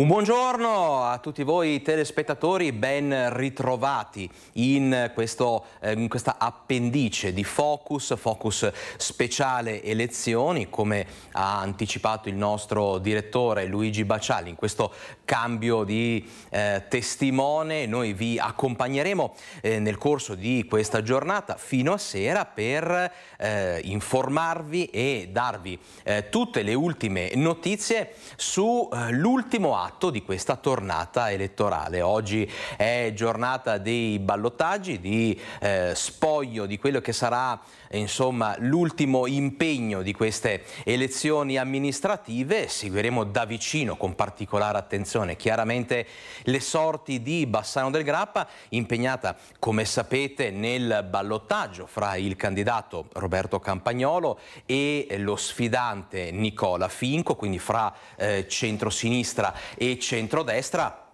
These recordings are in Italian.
Un buongiorno a tutti voi telespettatori, ben ritrovati in, questo, eh, in, questa appendice di Focus, Focus speciale elezioni, come ha anticipato il nostro direttore Luigi Baciali. In questo cambio di eh, testimone noi vi accompagneremo eh, nel corso di questa giornata fino a sera per eh, informarvi e darvi eh, tutte le ultime notizie sull'ultimo eh, atto atto di questa tornata elettorale. Oggi è giornata dei ballottaggi, di eh, spoglio di quello che sarà insomma l'ultimo impegno di queste elezioni amministrative. Seguiremo da vicino con particolare attenzione chiaramente le sorti di Bassano del Grappa impegnata come sapete nel ballottaggio fra il candidato Roberto Campagnolo e lo sfidante Nicola Finco, quindi fra eh, centrosinistra e centrodestra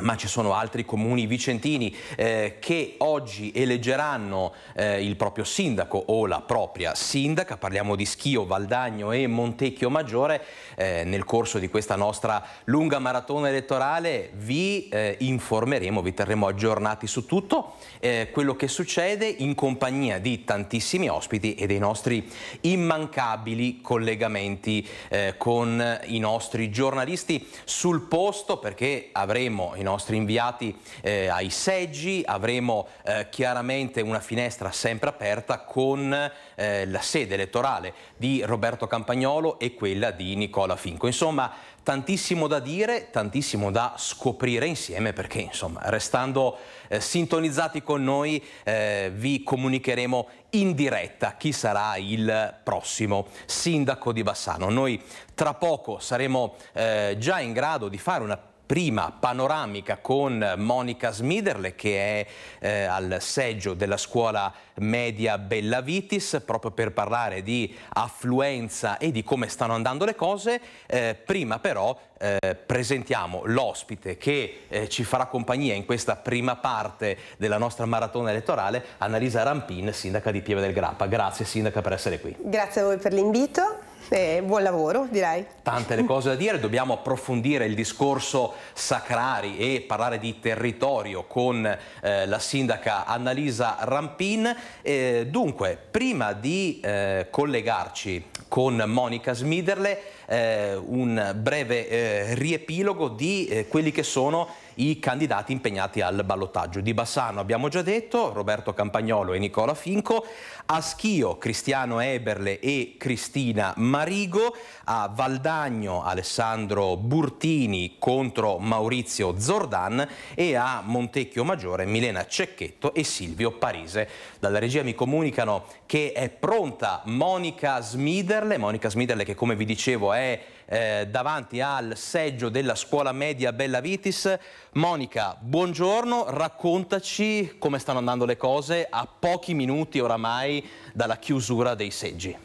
ma ci sono altri comuni vicentini eh, che oggi eleggeranno eh, il proprio sindaco o la propria sindaca, parliamo di Schio, Valdagno e Montecchio Maggiore, eh, nel corso di questa nostra lunga maratona elettorale vi eh, informeremo, vi terremo aggiornati su tutto eh, quello che succede in compagnia di tantissimi ospiti e dei nostri immancabili collegamenti eh, con i nostri giornalisti sul posto perché avremo i nostri inviati eh, ai seggi, avremo eh, chiaramente una finestra sempre aperta con eh, la sede elettorale di Roberto Campagnolo e quella di Nicola Finco. Insomma, tantissimo da dire, tantissimo da scoprire insieme perché insomma restando eh, sintonizzati con noi eh, vi comunicheremo in diretta chi sarà il prossimo sindaco di Bassano. Noi tra poco saremo eh, già in grado di fare una prima panoramica con Monica Smiderle che è eh, al seggio della scuola media Bellavitis proprio per parlare di affluenza e di come stanno andando le cose. Eh, prima però eh, presentiamo l'ospite che eh, ci farà compagnia in questa prima parte della nostra maratona elettorale, Annalisa Rampin, sindaca di Pieve del Grappa. Grazie sindaca per essere qui. Grazie a voi per l'invito. Eh, buon lavoro, direi. Tante le cose da dire, dobbiamo approfondire il discorso Sacrari e parlare di territorio con eh, la sindaca Annalisa Rampin. Eh, dunque, prima di eh, collegarci con Monica Smiderle, eh, un breve eh, riepilogo di quelli che sono i candidati impegnati al ballottaggio. Di Bassano abbiamo già detto, Roberto Campagnolo e Nicola Finco, a Schio Cristiano Eberle e Cristina Marigo, a Valdagno Alessandro Burtini contro Maurizio Zordan e a Montecchio Maggiore Milena Cecchetto e Silvio Parise. Dalla regia mi comunicano che è pronta Monica Smiderle, Monica Smiderle che come vi dicevo è eh, davanti al seggio della scuola media Bella Vitis. Monica, buongiorno, raccontaci come stanno andando le cose a pochi minuti oramai dalla chiusura dei seggi.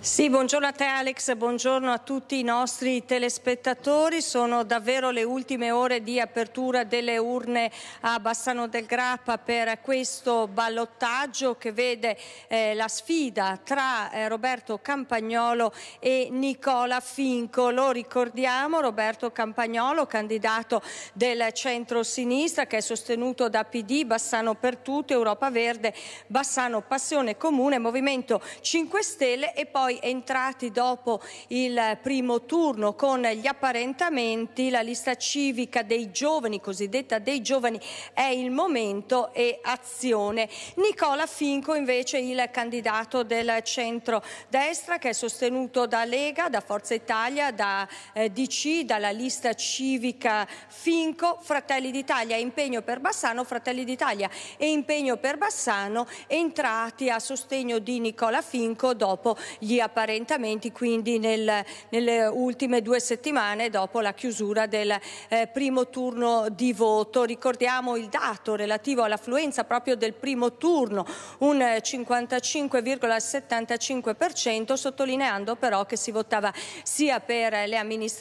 Sì, buongiorno a te Alex, buongiorno a tutti i nostri telespettatori. Sono davvero le ultime ore di apertura delle urne a Bassano del Grappa per questo ballottaggio che vede eh, la sfida tra eh, Roberto Campagnolo e Nicola Finco. Lo ricordiamo, Roberto Campagnolo, candidato del centro-sinistra che è sostenuto da PD, Bassano per tutti, Europa Verde, Bassano Passione Comune, Movimento 5 Stelle e poi entrati dopo il primo turno con gli apparentamenti, la lista civica dei giovani, cosiddetta dei giovani, è il momento e azione. Nicola Finco invece il candidato del centro-destra che è sostenuto da Lega, da Forza Italia, da eh, DC, dalla lista civica Finco, Fratelli d'Italia e impegno per Bassano, Fratelli d'Italia e impegno per Bassano entrati a sostegno di Nicola Finco dopo gli apparentamenti quindi nel, nelle ultime due settimane dopo la chiusura del eh, primo turno di voto. Ricordiamo il dato relativo all'affluenza proprio del primo turno, un 55,75%, eh, sottolineando però che si votava sia per le amministrative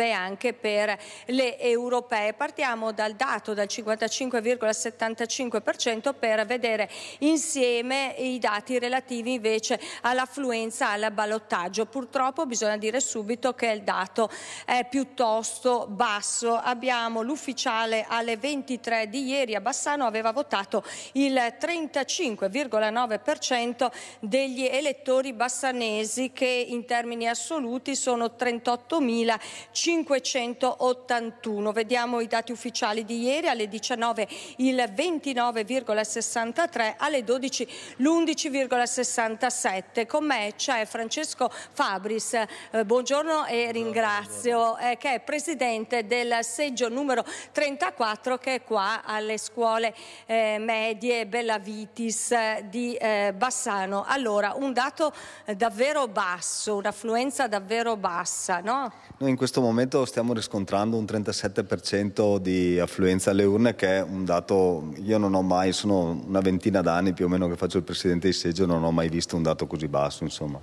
che anche per le europee. Partiamo dal dato dal 55,75% per vedere insieme i dati relativi invece all'affluenza al al ballottaggio. Purtroppo bisogna dire subito che il dato è piuttosto basso. Abbiamo l'ufficiale alle 23 di ieri a Bassano aveva votato il 35,9% degli elettori bassanesi che in termini assoluti sono 38.581. Vediamo i dati ufficiali di ieri alle 19 il 29,63, alle 12 l'11,67. Con me c'è Francesco Fabris. Eh, buongiorno e ringrazio, eh, che è presidente del seggio numero 34 che è qua alle scuole eh, medie Bellavitis eh, di eh, Bassano. Allora, un dato eh, davvero basso, un'affluenza davvero bassa, no? Noi in questo momento stiamo riscontrando un 37% di affluenza alle urne che è un dato, io non ho mai, sono una ventina d'anni più o meno che faccio il presidente di seggio, non ho mai visto un dato così basso, insomma.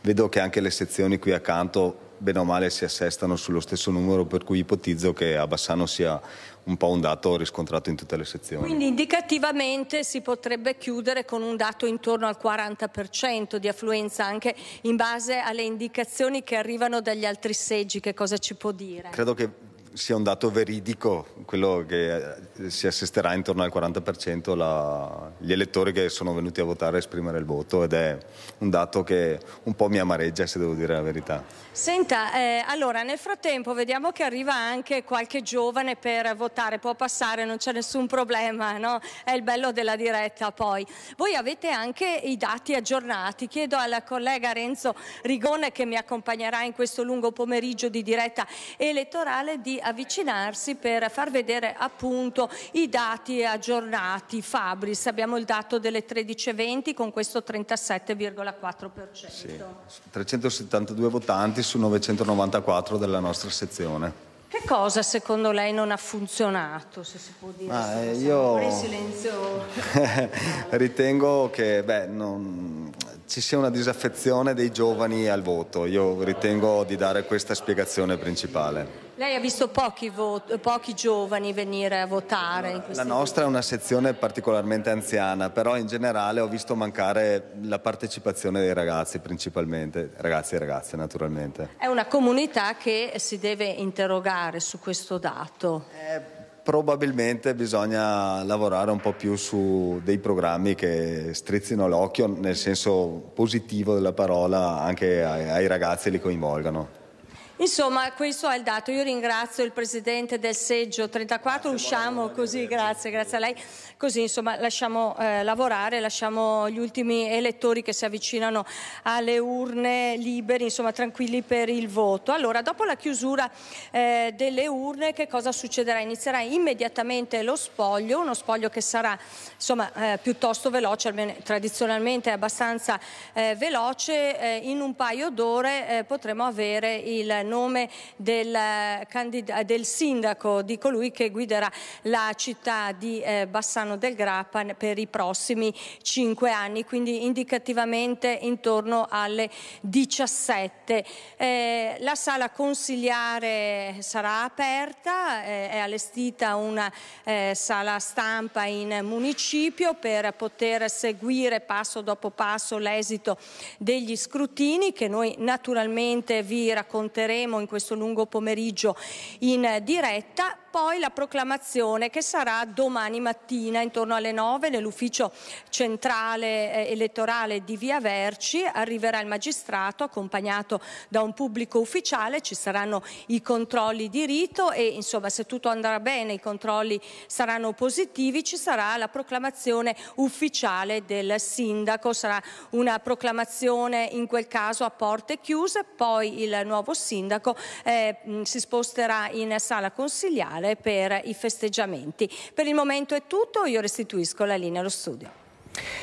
Vedo che anche le sezioni qui accanto bene o male si assestano sullo stesso numero, per cui ipotizzo che a Bassano sia un po' un dato riscontrato in tutte le sezioni. Quindi indicativamente si potrebbe chiudere con un dato intorno al 40% di affluenza anche in base alle indicazioni che arrivano dagli altri seggi, che cosa ci può dire? Credo che sia un dato veridico quello che eh, si assisterà intorno al 40% la, gli elettori che sono venuti a votare a esprimere il voto ed è un dato che un po' mi amareggia se devo dire la verità. Senta, eh, allora nel frattempo vediamo che arriva anche qualche giovane per votare, può passare, non c'è nessun problema, no? è il bello della diretta poi. Voi avete anche i dati aggiornati, chiedo alla collega Renzo Rigone che mi accompagnerà in questo lungo pomeriggio di diretta elettorale di avvicinarsi per far vedere appunto i dati aggiornati. Fabris, abbiamo il dato delle 13.20 con questo 37,4%. Sì, 372 votanti su 994 della nostra sezione. Che cosa secondo lei non ha funzionato, se si può dire? Ah, io... silenzio. Ritengo che beh, non ci sia una disaffezione dei giovani al voto. Io ritengo di dare questa spiegazione principale. Lei ha visto pochi, voti, pochi giovani venire a votare? la nostra è una sezione particolarmente anziana, però in generale ho visto mancare la partecipazione dei ragazzi principalmente, ragazzi e ragazze naturalmente. È una comunità che si deve interrogare su questo dato. Eh, probabilmente bisogna lavorare un po' più su dei programmi che strizzino l'occhio nel senso positivo della parola anche ai, ai ragazzi e li coinvolgano. Insomma, questo è il dato. Io ringrazio il presidente del seggio 34, grazie, usciamo così, grazie, grazie a lei così insomma lasciamo eh, lavorare, lasciamo gli ultimi elettori che si avvicinano alle urne liberi, insomma tranquilli per il voto. Allora, dopo la chiusura eh, delle urne che cosa succederà? Inizierà immediatamente lo spoglio, uno spoglio che sarà insomma eh, piuttosto veloce, almeno tradizionalmente è abbastanza eh, veloce, eh, in un paio d'ore eh, potremo avere il nome del, del sindaco, di colui che guiderà la città di Bassano Bolzano del Grappa per i prossimi 5 anni, quindi indicativamente intorno alle 17. Eh, la sala consigliare sarà aperta, eh, è allestita una eh, sala stampa in municipio per poter seguire passo dopo passo l'esito degli scrutini che noi naturalmente vi racconteremo in questo lungo pomeriggio in diretta poi la proclamazione che sarà domani mattina intorno alle 9 nell'ufficio centrale eh, elettorale di Via Verci. Arriverà il magistrato accompagnato da un pubblico ufficiale, ci saranno i controlli di rito e insomma se tutto andrà bene i controlli saranno positivi, ci sarà la proclamazione ufficiale del sindaco, sarà una proclamazione in quel caso a porte chiuse, poi il nuovo sindaco eh, si sposterà in sala consigliare speciale per i festeggiamenti. Per il momento è tutto, io restituisco la linea allo studio.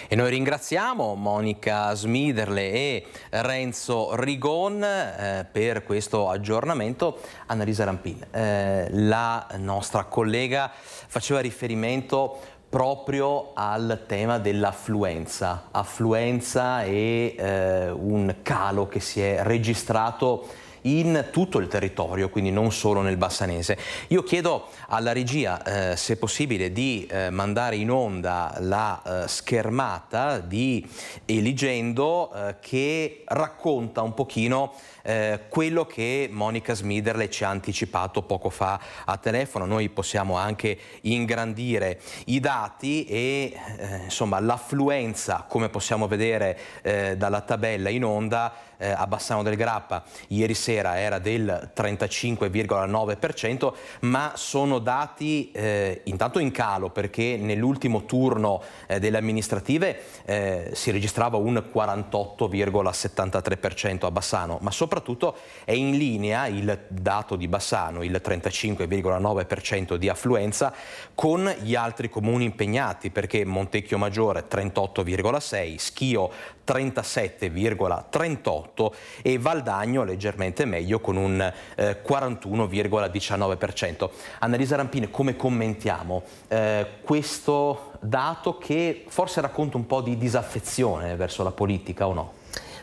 E noi ringraziamo Monica Smiderle e Renzo Rigon eh, per questo aggiornamento. Annalisa Rampin, eh, la nostra collega faceva riferimento proprio al tema dell'affluenza, affluenza e eh, un calo che si è registrato in tutto il territorio, quindi non solo nel Bassanese. Io chiedo alla regia, eh, se possibile, di eh, mandare in onda la eh, schermata di Eligendo eh, che racconta un pochino eh, quello che Monica Smiderle ci ha anticipato poco fa a telefono. Noi possiamo anche ingrandire i dati e eh, insomma l'affluenza, come possiamo vedere eh, dalla tabella in onda, eh, a Bassano del Grappa ieri sera era del 35,9%, ma sono dati eh, intanto in calo perché nell'ultimo turno delle amministrative si registrava un 48,73% a Bassano, ma soprattutto soprattutto è in linea il dato di Bassano, il 35,9% di affluenza, con gli altri comuni impegnati, perché Montecchio Maggiore 38,6, Schio 37,38 e Valdagno leggermente meglio con un eh, 41,19%. Annalisa Rampine, come commentiamo eh, questo dato che forse racconta un po' di disaffezione verso la politica o no?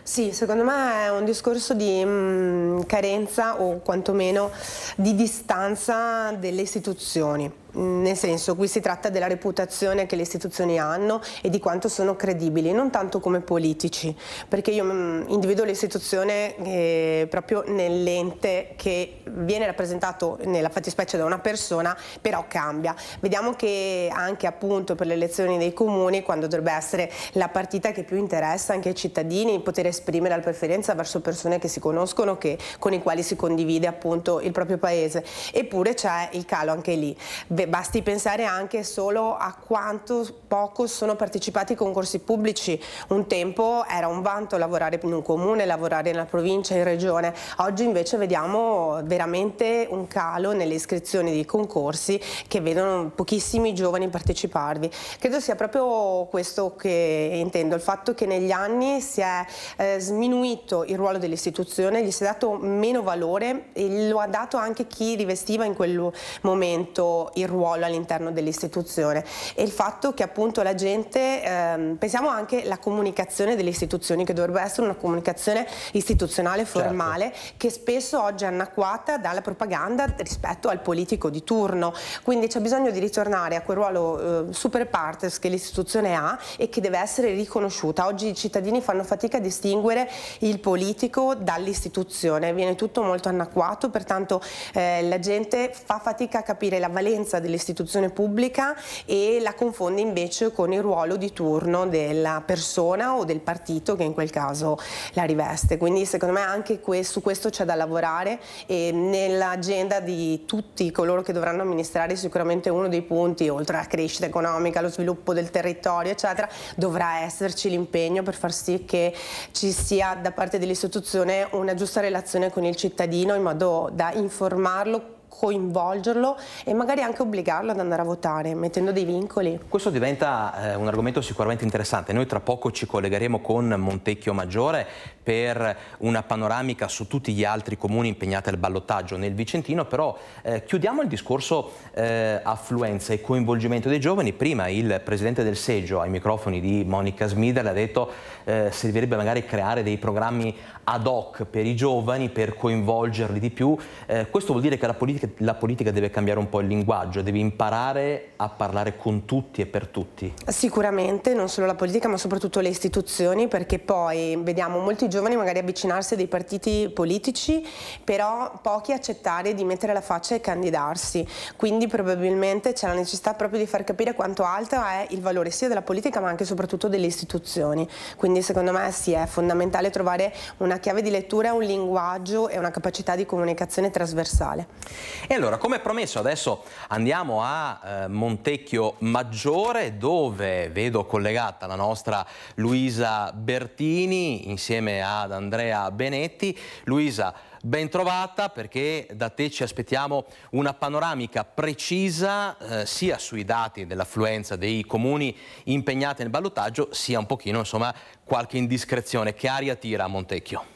Sì, secondo me è un discorso di mh, mm, carenza o quantomeno di distanza delle istituzioni nel senso qui si tratta della reputazione che le istituzioni hanno e di quanto sono credibili, non tanto come politici, perché io mm, individuo l'istituzione eh, proprio nell'ente che viene rappresentato nella fattispecie da una persona, però cambia. Vediamo che anche appunto per le elezioni dei comuni, quando dovrebbe essere la partita che più interessa anche ai cittadini, poter esprimere la preferenza verso persone che si conoscono, che, con i quali si condivide appunto il proprio paese, eppure c'è il calo anche lì Beh, basti pensare anche solo a quanto poco sono partecipati i concorsi pubblici. Un tempo era un vanto lavorare in un comune, lavorare nella provincia, in regione. Oggi invece vediamo veramente un calo nelle iscrizioni dei concorsi che vedono pochissimi giovani parteciparvi. Credo sia proprio questo che intendo, il fatto che negli anni si è eh, sminuito il ruolo dell'istituzione, gli si è dato meno valore e lo ha dato anche chi rivestiva in quel momento il ruolo ruolo all'interno dell'istituzione e il fatto che appunto la gente, ehm, pensiamo anche alla comunicazione delle istituzioni che dovrebbe essere una comunicazione istituzionale certo. formale certo. che spesso oggi è anacquata dalla propaganda rispetto al politico di turno, quindi c'è bisogno di ritornare a quel ruolo eh, super partes che l'istituzione ha e che deve essere riconosciuta. Oggi i cittadini fanno fatica a distinguere il politico dall'istituzione, viene tutto molto anacquato, pertanto eh, la gente fa fatica a capire la valenza dell'istituzione pubblica e la confonde invece con il ruolo di turno della persona o del partito che in quel caso la riveste. Quindi secondo me anche su questo c'è da lavorare e nell'agenda di tutti coloro che dovranno amministrare sicuramente uno dei punti, oltre alla crescita economica, allo sviluppo del territorio, eccetera, dovrà esserci l'impegno per far sì che ci sia da parte dell'istituzione una giusta relazione con il cittadino in modo da informarlo coinvolgerlo e magari anche obbligarlo ad andare a votare, mettendo dei vincoli. Questo diventa eh, un argomento sicuramente interessante. Noi tra poco ci collegheremo con Montecchio Maggiore per una panoramica su tutti gli altri comuni impegnati al ballottaggio nel Vicentino, però eh, chiudiamo il discorso eh, affluenza e coinvolgimento dei giovani. Prima il presidente del seggio ai microfoni di Monica Smider ha detto eh, servirebbe magari creare dei programmi ad hoc per i giovani, per coinvolgerli di più. Eh, questo vuol dire che la politica la politica deve cambiare un po' il linguaggio, devi imparare a parlare con tutti e per tutti. Sicuramente, non solo la politica ma soprattutto le istituzioni perché poi vediamo molti giovani magari avvicinarsi a dei partiti politici però pochi accettare di mettere la faccia e candidarsi, quindi probabilmente c'è la necessità proprio di far capire quanto alto è il valore sia della politica ma anche e soprattutto delle istituzioni, quindi secondo me sì è fondamentale trovare una chiave di lettura, un linguaggio e una capacità di comunicazione trasversale. E allora, come promesso, adesso andiamo a eh, Montecchio Maggiore, dove vedo collegata la nostra Luisa Bertini insieme ad Andrea Benetti. Luisa, ben trovata perché da te ci aspettiamo una panoramica precisa eh, sia sui dati dell'affluenza dei comuni impegnati nel ballottaggio, sia un pochino, insomma, qualche indiscrezione. Che aria tira a Montecchio?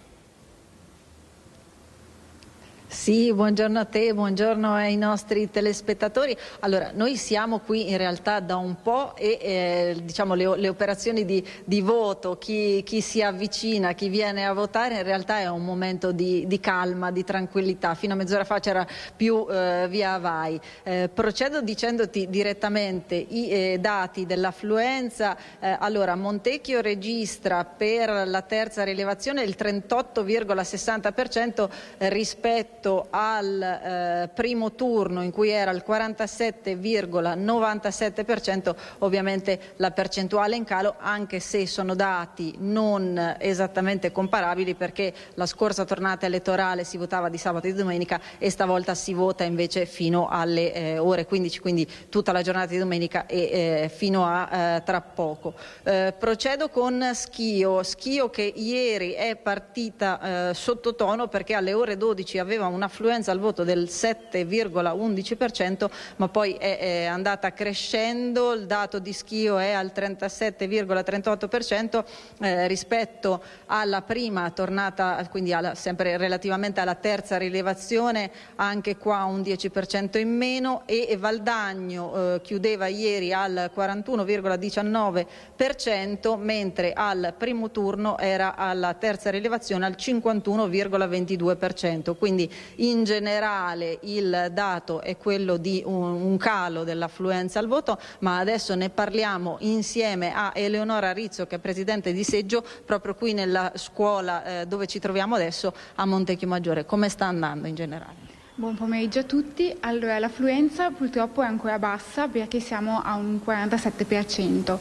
Sì, buongiorno a te, buongiorno ai nostri telespettatori. Allora, noi siamo qui in realtà da un po' e eh, diciamo le, le, operazioni di, di voto, chi, chi, si avvicina, chi viene a votare, in realtà è un momento di, di calma, di tranquillità. Fino a mezz'ora fa c'era più eh, via vai. Eh, procedo dicendoti direttamente i eh, dati dell'affluenza. Eh, allora, Montecchio registra per la terza rilevazione il 38,60% rispetto rispetto al eh, primo turno in cui era il 47,97%, ovviamente la percentuale è in calo anche se sono dati non esattamente comparabili perché la scorsa tornata elettorale si votava di sabato e di domenica e stavolta si vota invece fino alle eh, ore 15, quindi tutta la giornata di domenica e eh, fino a eh, tra poco. Eh, procedo con Schio, Schio che ieri è partita eh, sottotono perché alle ore 12 aveva a un'affluenza al voto del 7,11%, ma poi è, è andata crescendo, il dato di schio è al 37,38% eh, rispetto alla prima tornata, quindi alla, sempre relativamente alla terza rilevazione, anche qua un 10% in meno e Valdagno eh, chiudeva ieri al 41,19%, mentre al primo turno era alla terza rilevazione al 51,22%. Quindi in generale il dato è quello di un, calo dell'affluenza al voto, ma adesso ne parliamo insieme a Eleonora Rizzo che è Presidente di Seggio proprio qui nella scuola eh, dove ci troviamo adesso a Montecchio Maggiore. Come sta andando in generale? Buon pomeriggio a tutti. Allora, l'affluenza purtroppo è ancora bassa perché siamo a un 47%.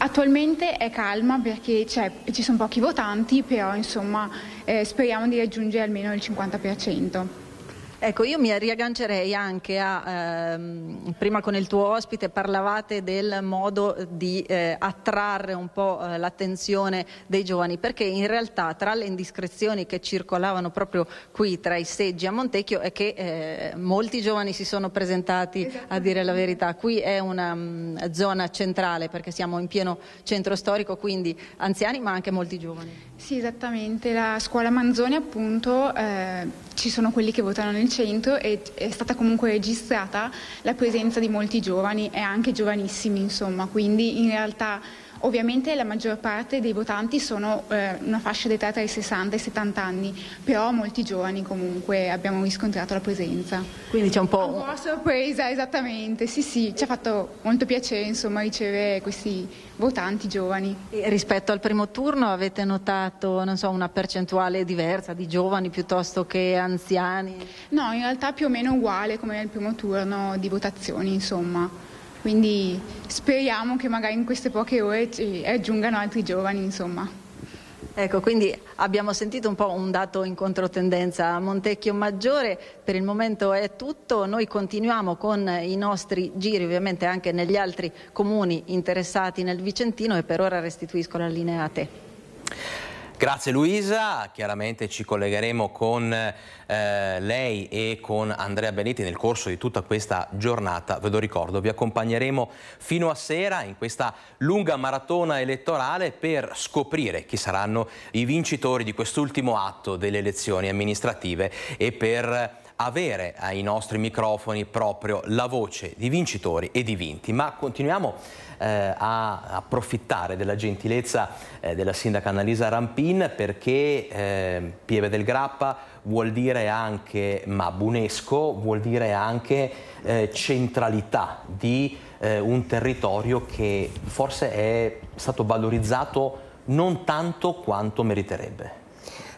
Attualmente è calma perché ci sono pochi votanti, però insomma, eh, speriamo di raggiungere almeno il 50%. Ecco, io mi riaggancerei anche a, ehm, prima con il tuo ospite parlavate del modo di eh, attrarre un po' eh, l'attenzione dei giovani, perché in realtà tra le indiscrezioni che circolavano proprio qui tra i seggi a Montecchio è che eh, molti giovani si sono presentati a esatto. dire la verità. Qui è una mh, mm, zona centrale perché siamo in pieno centro storico, quindi anziani ma anche molti giovani. Sì, esattamente. La scuola Manzoni appunto eh, ci sono quelli che votano nel centro e è stata comunque registrata la presenza di molti giovani e anche giovanissimi, insomma, quindi in realtà Ovviamente la maggior parte dei votanti sono eh, una fascia d'età tra i 60 e i 70 anni, però molti giovani comunque abbiamo riscontrato la presenza. Quindi c'è un po'... Un po' sorpresa, esattamente, sì sì, ci ha fatto molto piacere insomma ricevere questi votanti giovani. E rispetto al primo turno avete notato so, una percentuale diversa di giovani piuttosto che anziani? No, in realtà più o meno uguale come nel primo turno di votazioni insomma. Quindi speriamo che magari in queste poche ore ci aggiungano altri giovani, insomma. Ecco, quindi abbiamo sentito un po' un dato in controtendenza a Montecchio Maggiore, per il momento è tutto, noi continuiamo con i nostri giri ovviamente anche negli altri comuni interessati nel Vicentino e per ora restituisco la linea a te. Grazie Luisa, chiaramente ci collegheremo con eh, lei e con Andrea Benetti nel corso di tutta questa giornata, ve lo ricordo, vi accompagneremo fino a sera in questa lunga maratona elettorale per scoprire chi saranno i vincitori di quest'ultimo atto delle elezioni amministrative e per avere ai nostri microfoni proprio la voce di vincitori e di vinti. Ma continuiamo eh, a approfittare della gentilezza eh, della sindaca Annalisa Rampin perché eh, Pieve del Grappa vuol dire anche ma Bunesco vuol dire anche eh, centralità di eh, un territorio che forse è stato valorizzato non tanto quanto meriterebbe.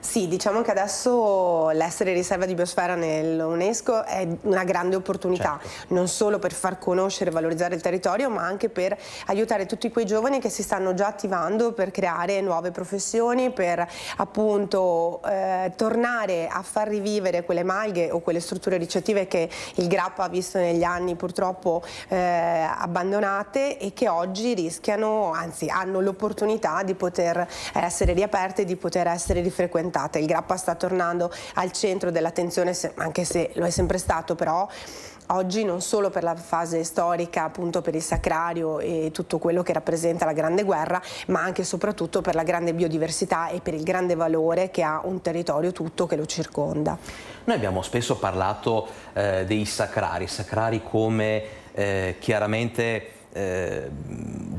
Sì, diciamo che adesso l'essere riserva di biosfera nell'UNESCO è una grande opportunità, certo. non solo per far conoscere e valorizzare il territorio, ma anche per aiutare tutti quei giovani che si stanno già attivando per creare nuove professioni, per appunto eh, tornare a far rivivere quelle malghe o quelle strutture ricettive che il Grappa ha visto negli anni purtroppo eh, abbandonate e che oggi rischiano, anzi hanno l'opportunità di poter essere riaperte e di poter essere rifrequentate rallentata, il grappa sta tornando al centro dell'attenzione anche se lo è sempre stato però oggi non solo per la fase storica, appunto per il sacrario e tutto quello che rappresenta la Grande Guerra, ma anche e soprattutto per la grande biodiversità e per il grande valore che ha un territorio tutto che lo circonda. Noi abbiamo spesso parlato eh, dei sacrari, sacrari come eh, chiaramente Ehm,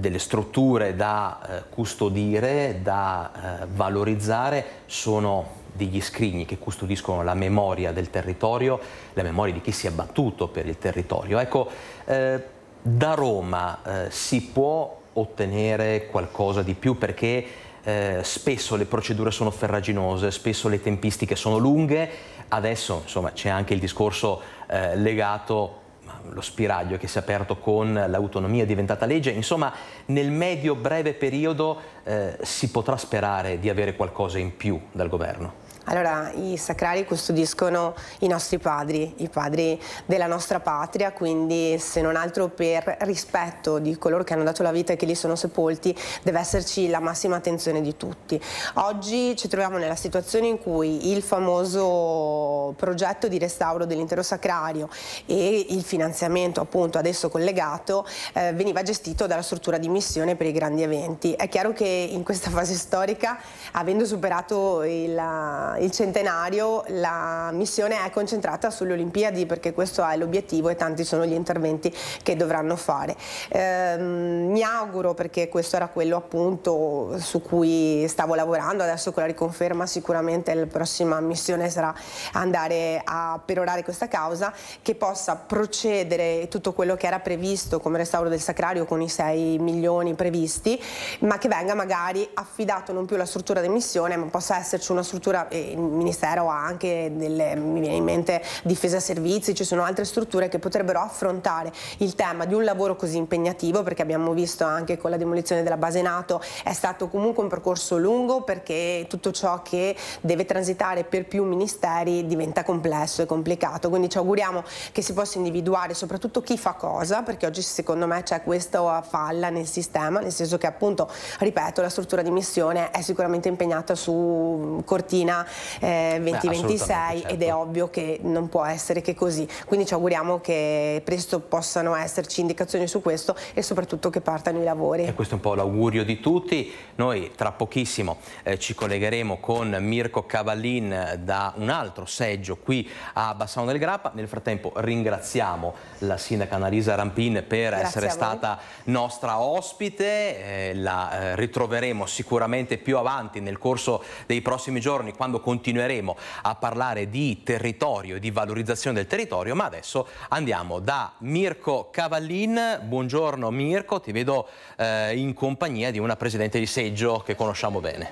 delle strutture da eh, custodire, da eh, valorizzare, sono degli scrigni che custodiscono la memoria del territorio, la memoria di chi si è battuto per il territorio. Ecco, eh, da Roma eh, si può ottenere qualcosa di più perché eh, spesso le procedure sono ferraginose, spesso le tempistiche sono lunghe, adesso insomma c'è anche il discorso eh, legato lo spiraglio che si è aperto con l'autonomia diventata legge, insomma nel medio-breve periodo eh, si potrà sperare di avere qualcosa in più dal governo? Allora, i sacrali custodiscono i nostri padri, i padri della nostra patria, quindi se non altro per rispetto di coloro che hanno dato la vita e che lì sono sepolti, deve esserci la massima attenzione di tutti. Oggi ci troviamo nella situazione in cui il famoso progetto di restauro dell'intero sacrario e il finanziamento appunto adesso collegato eh, veniva gestito dalla struttura di missione per i grandi eventi. È chiaro che in questa fase storica, avendo superato il il centenario la missione è concentrata sulle Olimpiadi perché questo è l'obiettivo e tanti sono gli interventi che dovranno fare. Ehm, mi auguro perché questo era quello appunto su cui stavo lavorando, adesso con la riconferma sicuramente la prossima missione sarà andare a perorare questa causa che possa procedere tutto quello che era previsto come restauro del sacrario con i 6 milioni previsti ma che venga magari affidato non più alla struttura di missione ma possa esserci una struttura e eh, il Ministero ha anche delle, mi viene in mente, difesa servizi, ci sono altre strutture che potrebbero affrontare il tema di un lavoro così impegnativo perché abbiamo visto anche con la demolizione della base NATO è stato comunque un percorso lungo perché tutto ciò che deve transitare per più ministeri diventa complesso e complicato, quindi ci auguriamo che si possa individuare soprattutto chi fa cosa perché oggi secondo me c'è questa falla nel sistema, nel senso che appunto, ripeto, la struttura di missione è sicuramente impegnata su cortina eh, 2026 certo. ed è certo. ovvio che non può essere che così. Quindi ci auguriamo che presto possano esserci indicazioni su questo e soprattutto che partano i lavori. E questo è un po' l'augurio di tutti. Noi tra pochissimo eh, ci collegheremo con Mirko Cavallin eh, da un altro seggio qui a Bassano del Grappa. Nel frattempo ringraziamo la sindaca Annalisa Rampin per Grazie essere stata nostra ospite. Eh, la eh, ritroveremo sicuramente più avanti nel corso dei prossimi giorni quando continueremo a parlare di territorio, di valorizzazione del territorio, ma adesso andiamo da Mirko Cavallin. Buongiorno Mirko, ti vedo eh, in compagnia di una presidente di seggio che conosciamo bene.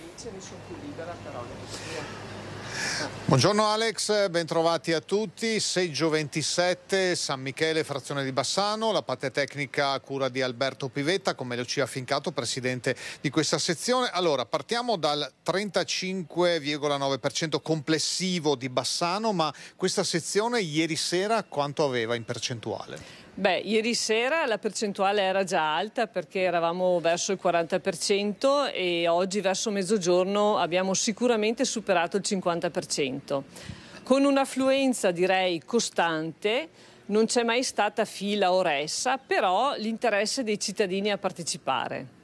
Buongiorno Alex, bentrovati a tutti. Seggio 27, San Michele, frazione di Bassano, la parte tecnica a cura di Alberto Pivetta, come lo ci ha fincato presidente di questa sezione. Allora, partiamo dal 35,9% complessivo di Bassano, ma questa sezione ieri sera quanto aveva in percentuale? Beh, ieri sera la percentuale era già alta perché eravamo verso il 40% e oggi verso mezzogiorno abbiamo sicuramente superato il 50%. Con un'affluenza direi costante, non c'è mai stata fila o ressa, però l'interesse dei cittadini a partecipare.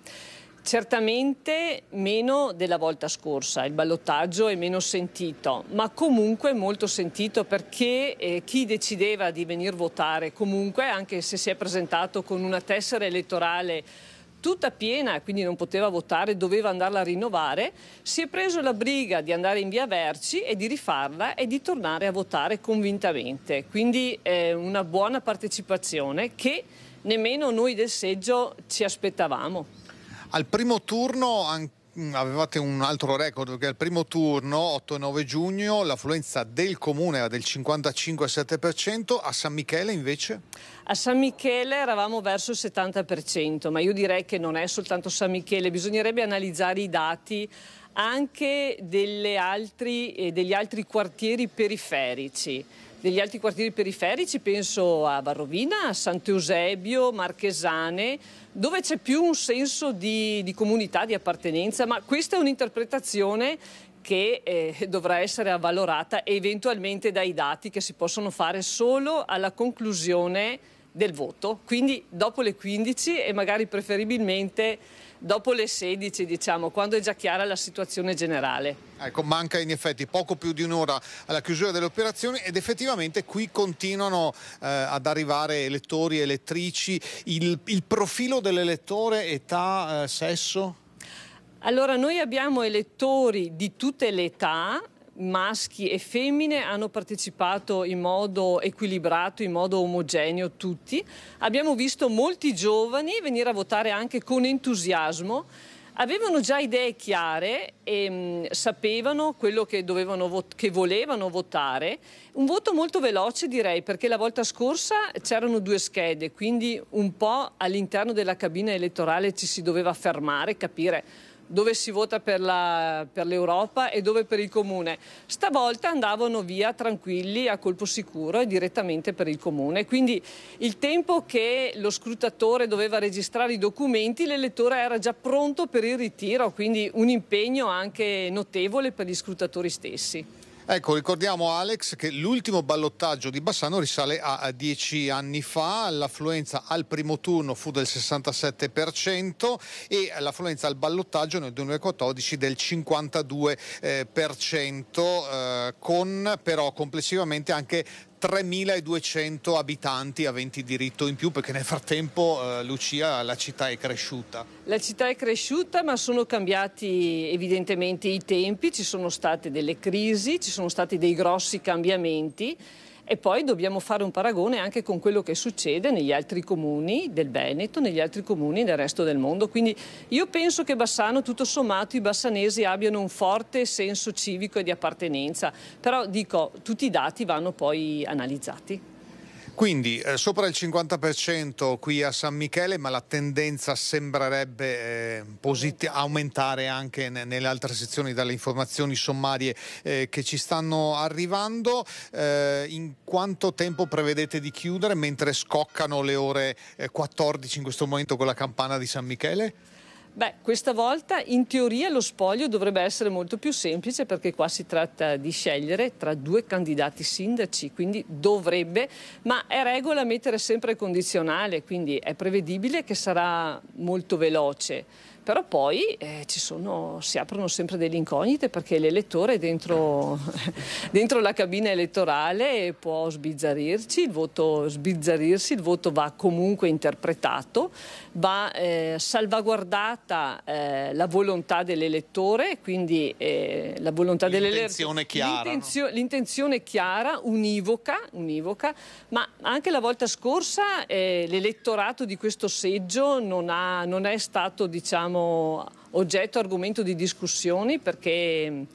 Certamente meno della volta scorsa, il ballottaggio è meno sentito, ma comunque molto sentito perché eh, chi decideva di venire a votare comunque, anche se si è presentato con una tessera elettorale tutta piena, quindi non poteva votare, doveva andarla a rinnovare, si è preso la briga di andare in via Verci e di rifarla e di tornare a votare convintamente. Quindi eh, una buona partecipazione che nemmeno noi del seggio ci aspettavamo. Al primo turno anche avevate un altro record perché al primo turno 8-9 giugno l'affluenza del comune era del 55-7%, a San Michele invece? A San Michele eravamo verso il 70% ma io direi che non è soltanto San Michele bisognerebbe analizzare i dati anche altri, eh, degli altri quartieri periferici degli altri quartieri periferici penso a Barrovina, a Sant'Eusebio, Marchesane dove c'è più un senso di, di comunità, di appartenenza, ma questa è un'interpretazione che eh, dovrà essere avvalorata eventualmente dai dati che si possono fare solo alla conclusione del voto, quindi dopo le 15 e magari preferibilmente dopo le 16, diciamo, quando è già chiara la situazione generale. Ecco, manca in effetti poco più di un'ora alla chiusura delle operazioni ed effettivamente qui continuano eh, ad arrivare elettori, e elettrici. Il, il profilo dell'elettore, età, eh, sesso? Allora, noi abbiamo elettori di tutte le età, maschi e femmine hanno partecipato in modo equilibrato, in modo omogeneo tutti. Abbiamo visto molti giovani venire a votare anche con entusiasmo. Avevano già idee chiare e mh, mm, sapevano quello che, vot- che volevano votare. Un voto molto veloce direi perché la volta scorsa c'erano due schede, quindi un po' all'interno della cabina elettorale ci si doveva fermare, capire dove si vota per, la, per, l'Europa e dove per il comune. Stavolta andavano via tranquilli a colpo sicuro e direttamente per il comune. Quindi il tempo che lo scrutatore doveva registrare i documenti, l'elettore era già pronto per il ritiro, quindi un impegno anche notevole per gli scrutatori stessi. Ecco, ricordiamo Alex che l'ultimo ballottaggio di Bassano risale a dieci anni fa, l'affluenza al primo turno fu del 67% e l'affluenza al ballottaggio nel 2014 del 52%, eh, eh, con però complessivamente anche 3.200 abitanti aventi diritto in più perché nel frattempo eh, Lucia la città è cresciuta. La città è cresciuta ma sono cambiati evidentemente i tempi, ci sono state delle crisi, ci sono stati dei grossi cambiamenti. E poi dobbiamo fare un paragone anche con quello che succede negli altri comuni del Veneto, negli altri comuni del resto del mondo. Quindi io penso che Bassano, tutto sommato, i bassanesi abbiano un forte senso civico e di appartenenza. Però dico, tutti i dati vanno poi analizzati. Quindi eh, sopra il 50% qui a San Michele, ma la tendenza sembrerebbe eh, aumentare anche ne nelle altre sezioni dalle informazioni sommarie eh, che ci stanno arrivando. Eh, in quanto tempo prevedete di chiudere mentre scoccano le ore 14 eh, in questo momento con la campana di San Michele? Beh, questa volta in teoria lo spoglio dovrebbe essere molto più semplice perché qua si tratta di scegliere tra due candidati sindaci, quindi dovrebbe, ma è regola mettere sempre condizionale, quindi è prevedibile che sarà molto veloce però poi eh, sono, si aprono sempre delle incognite perché l'elettore dentro, dentro, la cabina elettorale può sbizzarrirci, il voto, sbizzarrirsi, il voto va comunque interpretato, va eh, salvaguardata eh, la volontà dell'elettore, quindi eh, la volontà dell'elettore, chiara, l'intenzione chiara, univoca, univoca, ma anche la volta scorsa eh, l'elettorato di questo seggio non, ha, non è stato diciamo, sono oggetto, argomento di discussioni perché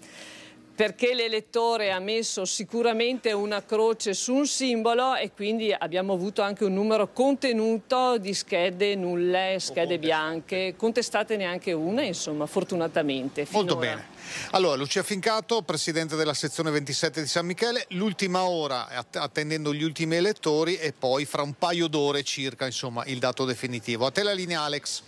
perché l'elettore ha messo sicuramente una croce su un simbolo e quindi abbiamo avuto anche un numero contenuto di schede nulle, schede bianche, contestate neanche una, insomma, fortunatamente. Molto finora. bene. Allora, Lucia Fincato, presidente della sezione 27 di San Michele, l'ultima ora attendendo gli ultimi elettori e poi fra un paio d'ore circa, insomma, il dato definitivo. A te la linea Alex.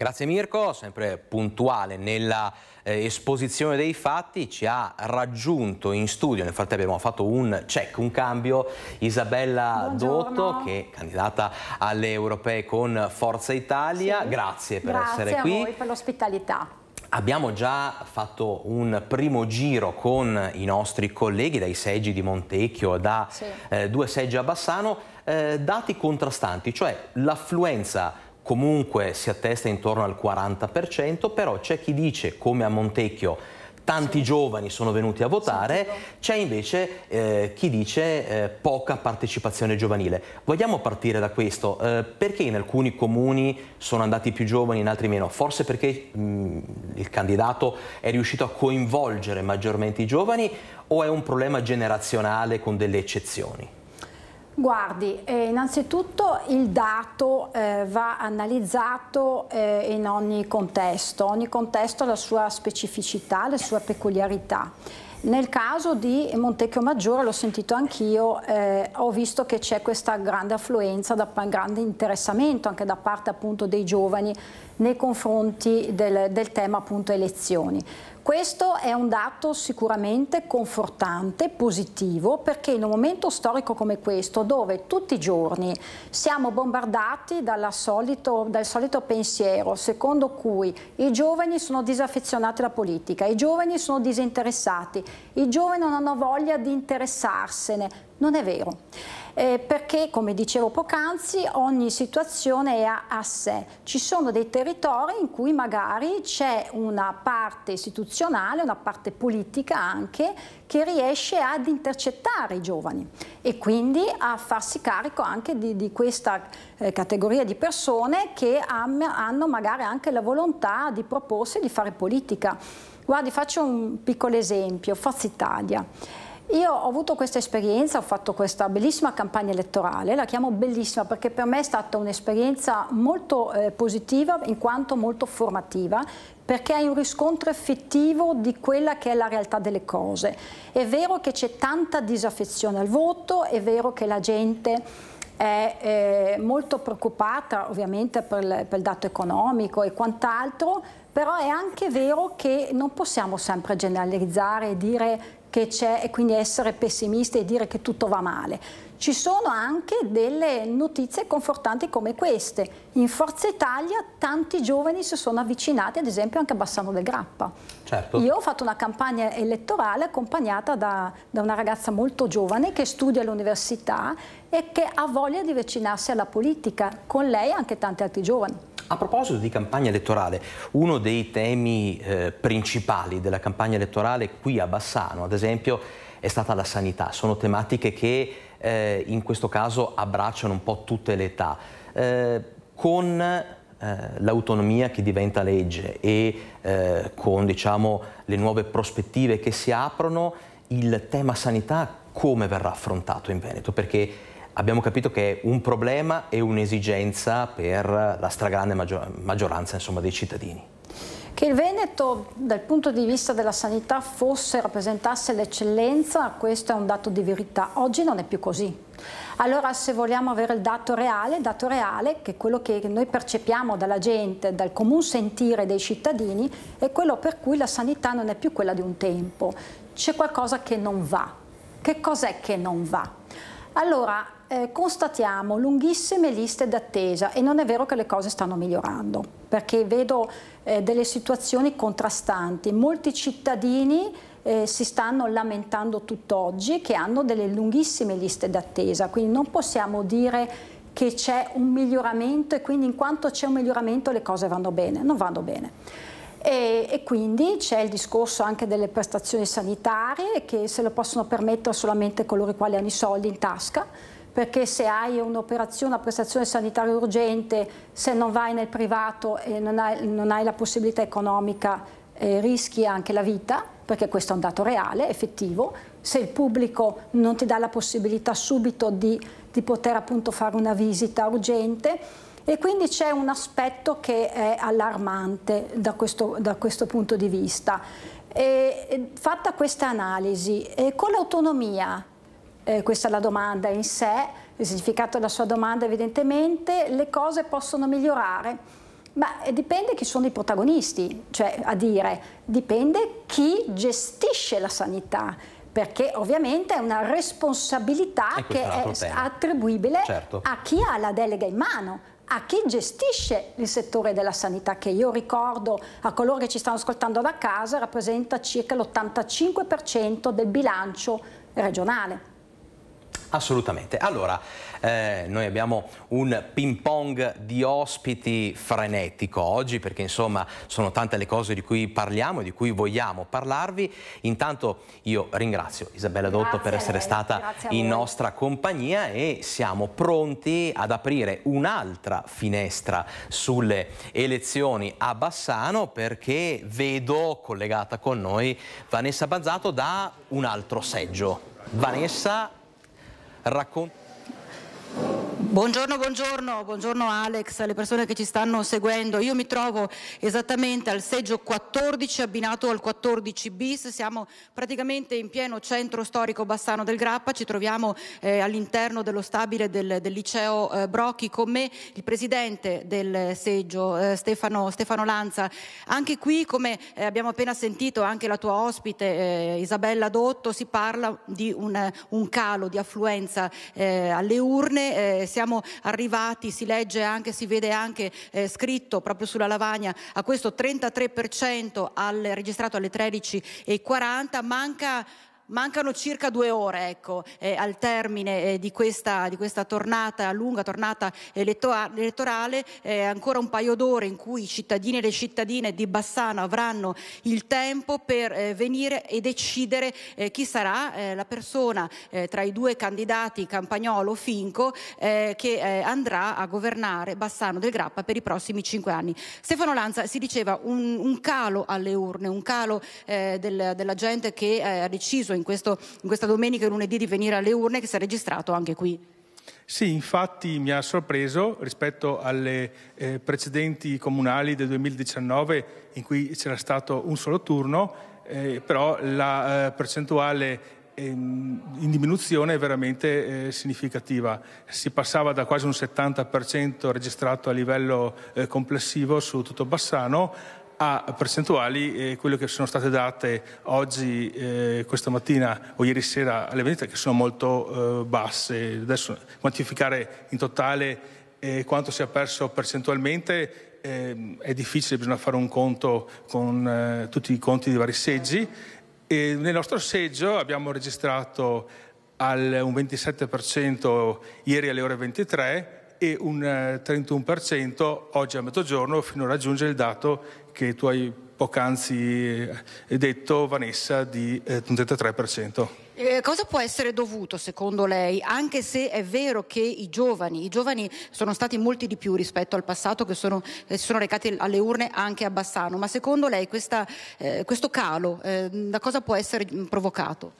Grazie Mirko, sempre puntuale nella eh, esposizione dei fatti, ci ha raggiunto in studio, nel frattempo abbiamo fatto un check, un cambio, Isabella Buongiorno. Dotto che è candidata alle europee con Forza Italia, sì. grazie per grazie essere qui. Grazie a voi per l'ospitalità. Abbiamo già fatto un primo giro con i nostri colleghi dai seggi di Montecchio, da sì. eh, due seggi a Bassano, eh, dati contrastanti, cioè l'affluenza comunque si attesta intorno al 40%, però c'è chi dice, come a Montecchio, tanti giovani sono venuti a votare, c'è invece eh, chi dice eh, poca partecipazione giovanile. Vogliamo partire da questo, eh, perché in alcuni comuni sono andati più giovani, in altri meno? Forse perché mh, mm, il candidato è riuscito a coinvolgere maggiormente i giovani o è un problema generazionale con delle eccezioni? Guardi, eh, innanzitutto il dato eh, va analizzato eh, in ogni contesto, ogni contesto ha la sua specificità, le sue peculiarità. Nel caso di Montecchio Maggiore, l'ho sentito anch'io, eh, ho visto che c'è questa grande affluenza, da, grande interessamento anche da parte appunto dei giovani nei confronti del, del tema appunto elezioni. Questo è un dato sicuramente confortante, positivo, perché in un momento storico come questo, dove tutti i giorni siamo bombardati solito, dal solito pensiero secondo cui i giovani sono disaffezionati alla politica, i giovani sono disinteressati, i giovani non hanno voglia di interessarsene, non è vero eh, perché come dicevo poc'anzi ogni situazione è a, a, sé. Ci sono dei territori in cui magari c'è una parte istituzionale, una parte politica anche, che riesce ad intercettare i giovani e quindi a farsi carico anche di, di questa eh, categoria di persone che am, hanno magari anche la volontà di proporsi di fare politica. Guardi, faccio un piccolo esempio, Forza Italia. Io ho avuto questa esperienza, ho fatto questa bellissima campagna elettorale, la chiamo bellissima perché per me è stata un'esperienza molto eh, positiva in quanto molto formativa perché hai un riscontro effettivo di quella che è la realtà delle cose. È vero che c'è tanta disaffezione al voto, è vero che la gente è eh, molto preoccupata ovviamente per il, per il dato economico e quant'altro, però è anche vero che non possiamo sempre generalizzare e dire che c'è e quindi essere pessimisti e dire che tutto va male. Ci sono anche delle notizie confortanti come queste. In Forza Italia tanti giovani si sono avvicinati ad esempio anche a Bassano del Grappa. Certo. Io ho fatto una campagna elettorale accompagnata da, da una ragazza molto giovane che studia all'università e che ha voglia di avvicinarsi alla politica, con lei anche tanti altri giovani. A proposito di campagna elettorale, uno dei temi eh, principali della campagna elettorale qui a Bassano, ad esempio, è stata la sanità. Sono tematiche che eh, in questo caso abbracciano un po' tutte le età. Eh, con eh, l'autonomia che diventa legge e eh, con diciamo, le nuove prospettive che si aprono, il tema sanità come verrà affrontato in Veneto? Perché abbiamo capito che è un problema e un'esigenza per la stragrande maggior maggioranza insomma, dei cittadini. Che il Veneto dal punto di vista della sanità fosse, rappresentasse l'eccellenza, questo è un dato di verità. Oggi non è più così. Allora se vogliamo avere il dato reale, il dato reale che è quello che noi percepiamo dalla gente, dal comune sentire dei cittadini, è quello per cui la sanità non è più quella di un tempo. C'è qualcosa che non va. Che cos'è che non va? Allora, eh, constatiamo lunghissime liste d'attesa e non è vero che le cose stanno migliorando, perché vedo eh, delle situazioni contrastanti. Molti cittadini eh, si stanno lamentando tutt'oggi che hanno delle lunghissime liste d'attesa, quindi non possiamo dire che c'è un miglioramento e quindi in quanto c'è un miglioramento le cose vanno bene, non vanno bene. E, e, quindi c'è il discorso anche delle prestazioni sanitarie che se lo possono permettere solamente coloro i quali hanno i soldi in tasca perché se hai un'operazione, una prestazione sanitaria urgente, se non vai nel privato e non hai, non hai la possibilità economica, eh, rischi anche la vita, perché questo è un dato reale, effettivo. Se il pubblico non ti dà la possibilità subito di, di poter appunto fare una visita urgente, e quindi c'è un aspetto che è allarmante da questo, da questo punto di vista. E, fatta questa analisi, con l'autonomia eh, questa è la domanda in sé, il significato della sua domanda evidentemente, le cose possono migliorare. Ma dipende chi sono i protagonisti, cioè a dire, dipende chi gestisce la sanità, perché ovviamente è una responsabilità è che è tema. attribuibile certo. a chi ha la delega in mano, a chi gestisce il settore della sanità, che io ricordo a coloro che ci stanno ascoltando da casa rappresenta circa l'85% del bilancio regionale. Assolutamente. Allora, eh, noi abbiamo un ping pong di ospiti frenetico oggi perché insomma sono tante le cose di cui parliamo e di cui vogliamo parlarvi. Intanto io ringrazio Isabella Dotto Grazie per essere stata in nostra compagnia e siamo pronti ad aprire un'altra finestra sulle elezioni a Bassano perché vedo collegata con noi Vanessa Banzato da un altro seggio. Vanessa racconta Buongiorno, buongiorno, buongiorno Alex, alle persone che ci stanno seguendo. Io mi trovo esattamente al seggio 14 abbinato al 14 bis, siamo praticamente in pieno centro storico Bassano del Grappa, ci troviamo eh, all'interno dello stabile del, del liceo eh, Brocchi con me il presidente del seggio eh, Stefano, Stefano, Lanza. Anche qui, come eh, abbiamo appena sentito anche la tua ospite eh, Isabella Dotto, si parla di un, un calo di affluenza eh, alle urne bene, eh, siamo arrivati, si legge anche, si vede anche eh, scritto proprio sulla lavagna a questo 33% al, registrato alle 13.40, manca Mancano circa due ore ecco, eh, al termine eh, di, questa, di, questa, tornata, lunga tornata elettorale, eh, ancora un paio d'ore in cui i cittadini e le cittadine di Bassano avranno il tempo per eh, venire e decidere eh, chi sarà eh, la persona tra i due candidati Campagnolo Finco che andrà a governare Bassano del Grappa per i prossimi cinque anni. Stefano Lanza si diceva un, un calo alle urne, un calo del, della gente che ha deciso in in, questo, in questa domenica e lunedì di venire alle urne che si è registrato anche qui. Sì, infatti mi ha sorpreso rispetto alle eh, precedenti comunali del 2019 in cui c'era stato un solo turno, eh, però la eh, percentuale ehm, in diminuzione è veramente eh, significativa. Si passava da quasi un 70% registrato a livello eh, complessivo su tutto Bassano a percentuali eh, quelle che sono state date oggi, eh, questa mattina o ieri sera alle vendite che sono molto eh, basse. Adesso quantificare in totale eh, quanto si è perso percentualmente ehm, è difficile, bisogna fare un conto con eh, tutti i conti di vari seggi. E nel nostro seggio abbiamo registrato al, un 27% ieri alle ore 23 e un 31% eh, oggi a mezzogiorno fino a raggiungere il dato che tu eh, hai poc'anzi detto, Vanessa, di eh, un 33%. Eh, cosa può essere dovuto secondo lei, anche se è vero che i giovani, i giovani sono stati molti di più rispetto al passato, che sono, eh, sono recati alle urne anche a Bassano, ma secondo lei questa, eh, questo calo eh, da cosa può essere mm, provocato?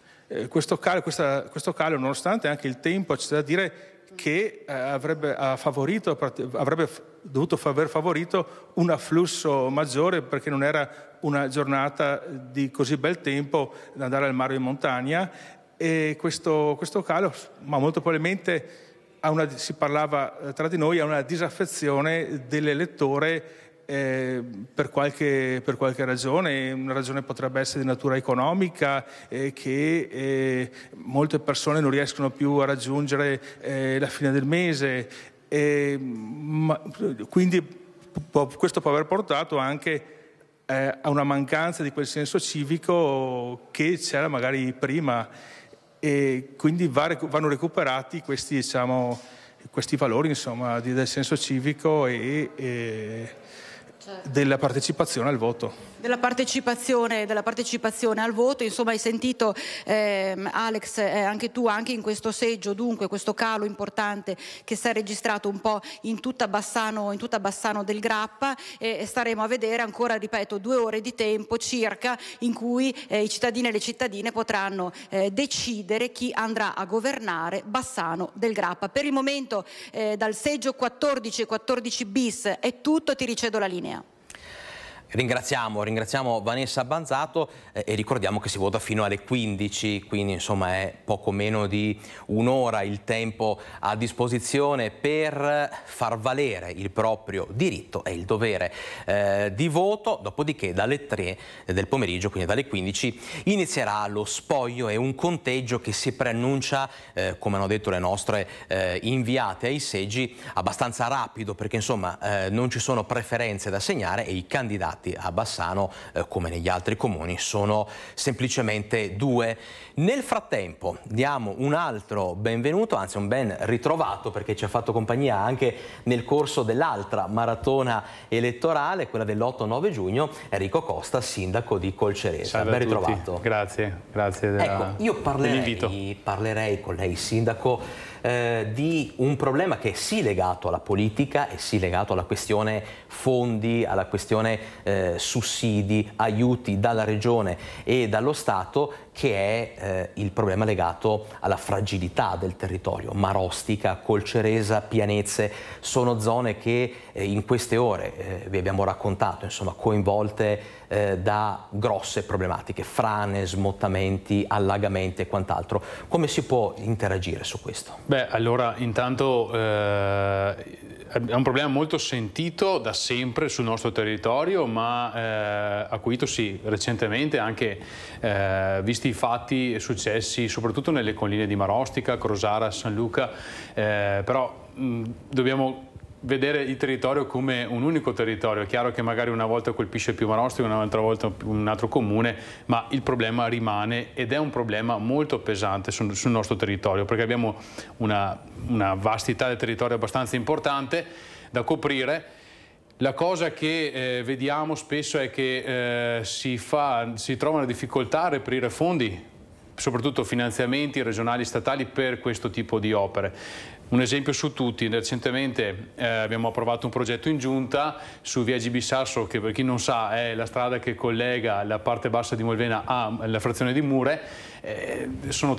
questo, calo, questa, questo calo, nonostante anche il tempo, c'è da dire che avrebbe, favorito, avrebbe dovuto aver favorito un afflusso maggiore perché non era una giornata di così bel tempo da andare al mare in montagna e questo, questo calo, ma molto probabilmente una, si parlava eh, tra di noi, a una disaffezione dell'elettore eh, per, qualche, per, qualche, ragione, una ragione potrebbe essere di natura economica, eh, che eh, molte persone non riescono più a raggiungere eh, la fine del mese, e, ma, quindi può, questo può aver portato anche eh, a una mancanza di quel senso civico che c'era magari prima e quindi va, vanno recuperati questi, diciamo, questi valori insomma, di, del senso civico e, e certo. della partecipazione al voto della partecipazione, della partecipazione, al voto. Insomma, hai sentito eh, Alex eh, anche tu, anche in questo seggio, dunque questo calo importante che si è registrato un po' in tutta Bassano, in tutta Bassano del Grappa e, staremo a vedere ancora, ripeto, due ore di tempo circa in cui eh, i cittadini e le cittadine potranno eh, decidere chi andrà a governare Bassano del Grappa. Per il momento eh, dal seggio 14 e 14 bis è tutto, ti ricedo la linea. Ringraziamo, ringraziamo Vanessa Banzato eh, e ricordiamo che si vota fino alle 15, quindi insomma è poco meno di un'ora il tempo a disposizione per far valere il proprio diritto e il dovere eh, di voto, dopodiché dalle 3 del pomeriggio, quindi dalle 15, inizierà lo spoglio e un conteggio che si preannuncia, eh, come hanno detto le nostre eh, inviate ai seggi, abbastanza rapido perché insomma eh, non ci sono preferenze da segnare e i candidati dati a Bassano, eh, come negli altri comuni, sono semplicemente due. Nel frattempo diamo un altro benvenuto, anzi un ben ritrovato, perché ci ha fatto compagnia anche nel corso dell'altra maratona elettorale, quella dell'8-9 giugno, Enrico Costa, sindaco di Colceresa. ben ritrovato. Grazie, grazie della... Ecco, io parlerei, parlerei con lei, sindaco, eh, di un problema che è sì legato alla politica, è sì legato alla questione fondi, alla questione eh, sussidi, aiuti dalla regione e dallo Stato, che è eh, il problema legato alla fragilità del territorio. Marostica, Colceresa, Pianezze sono zone che eh, in queste ore eh, vi abbiamo raccontato, insomma, coinvolte eh, da grosse problematiche, frane, smottamenti, allagamenti e quant'altro. Come si può interagire su questo? Beh, allora intanto eh, è un problema molto sentito da sempre sul nostro territorio, ma eh, acuitosi recentemente anche eh, visti i fatti e successi soprattutto nelle colline di Marostica, Crosara, San Luca, eh, però mh, mm, dobbiamo vedere il territorio come un unico territorio. È chiaro che magari una volta colpisce più Marostica, un'altra volta un altro comune, ma il problema rimane ed è un problema molto pesante sul, sul nostro territorio, perché abbiamo una, una vastità del territorio abbastanza importante da coprire. La cosa che eh, vediamo spesso è che eh, si, fa, si trovano difficoltà a reperire fondi soprattutto finanziamenti regionali e statali per questo tipo di opere. Un esempio su tutti, recentemente eh, abbiamo approvato un progetto in giunta su via GB Sasso che per chi non sa è la strada che collega la parte bassa di Molvena alla frazione di Mure, eh, sono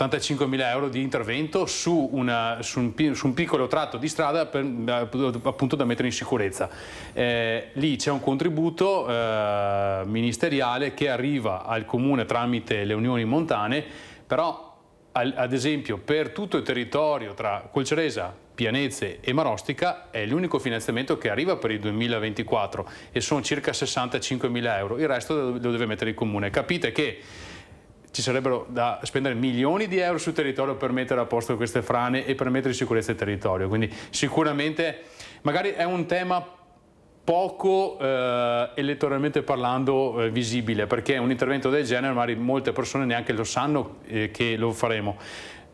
mila euro di intervento su, una, su, un, su, un, piccolo tratto di strada per, eh, appunto da mettere in sicurezza. Eh, lì c'è un contributo eh, ministeriale che arriva al comune tramite le unioni montane, però ad esempio per tutto il territorio tra Colceresa, Pianezze e Marostica è l'unico finanziamento che arriva per il 2024 e sono circa 65 mila euro, il resto lo deve mettere il comune. Capite che ci sarebbero da spendere milioni di euro sul territorio per mettere a posto queste frane e per mettere in sicurezza il territorio, quindi sicuramente magari è un tema poco eh, elettoralmente parlando eh, visibile perché un intervento del genere magari molte persone neanche lo sanno eh, che lo faremo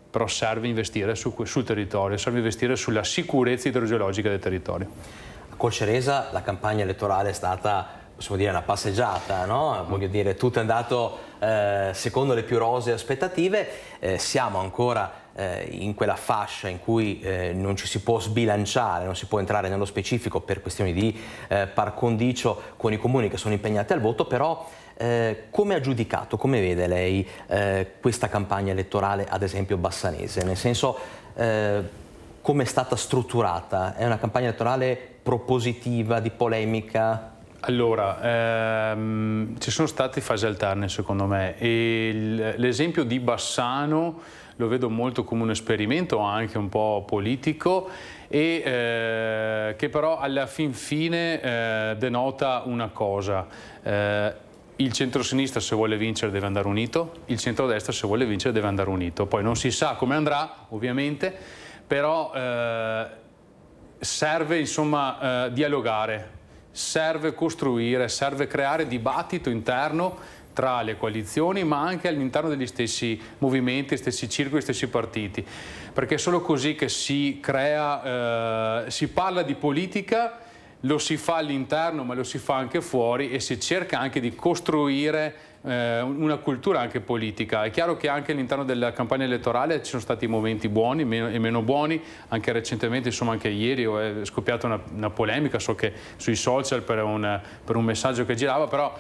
però serve investire su, sul territorio serve investire sulla sicurezza idrogeologica del territorio a Colceresa la campagna elettorale è stata possiamo dire una passeggiata no? voglio dire tutto è andato eh, secondo le più rose aspettative eh, siamo ancora eh, in quella fascia in cui eh, non ci si può sbilanciare, non si può entrare nello specifico per questioni di eh, par condicio con i comuni che sono impegnati al voto, però eh, come ha giudicato, come vede lei eh, questa campagna elettorale ad esempio bassanese? Nel senso eh, come è stata strutturata? È una campagna elettorale propositiva, di polemica? Allora, ehm, ci sono state fasi alterne secondo me e l'esempio di Bassano lo vedo molto come un esperimento anche un po' politico e eh, che però alla fin fine eh, denota una cosa. Eh, il centrosinistra se vuole vincere deve andare unito, il centrodestra se vuole vincere deve andare unito. Poi non si sa come andrà, ovviamente, però eh, serve insomma eh, dialogare, serve costruire, serve creare dibattito interno tra le coalizioni ma anche all'interno degli stessi movimenti, stessi circoli, stessi partiti, perché è solo così che si crea, eh, si parla di politica, lo si fa all'interno ma lo si fa anche fuori e si cerca anche di costruire eh, una cultura anche politica. È chiaro che anche all'interno della campagna elettorale ci sono stati momenti buoni meno, e meno buoni, anche recentemente, insomma anche ieri è scoppiata una, una polemica, so che sui social per un, per un messaggio che girava, però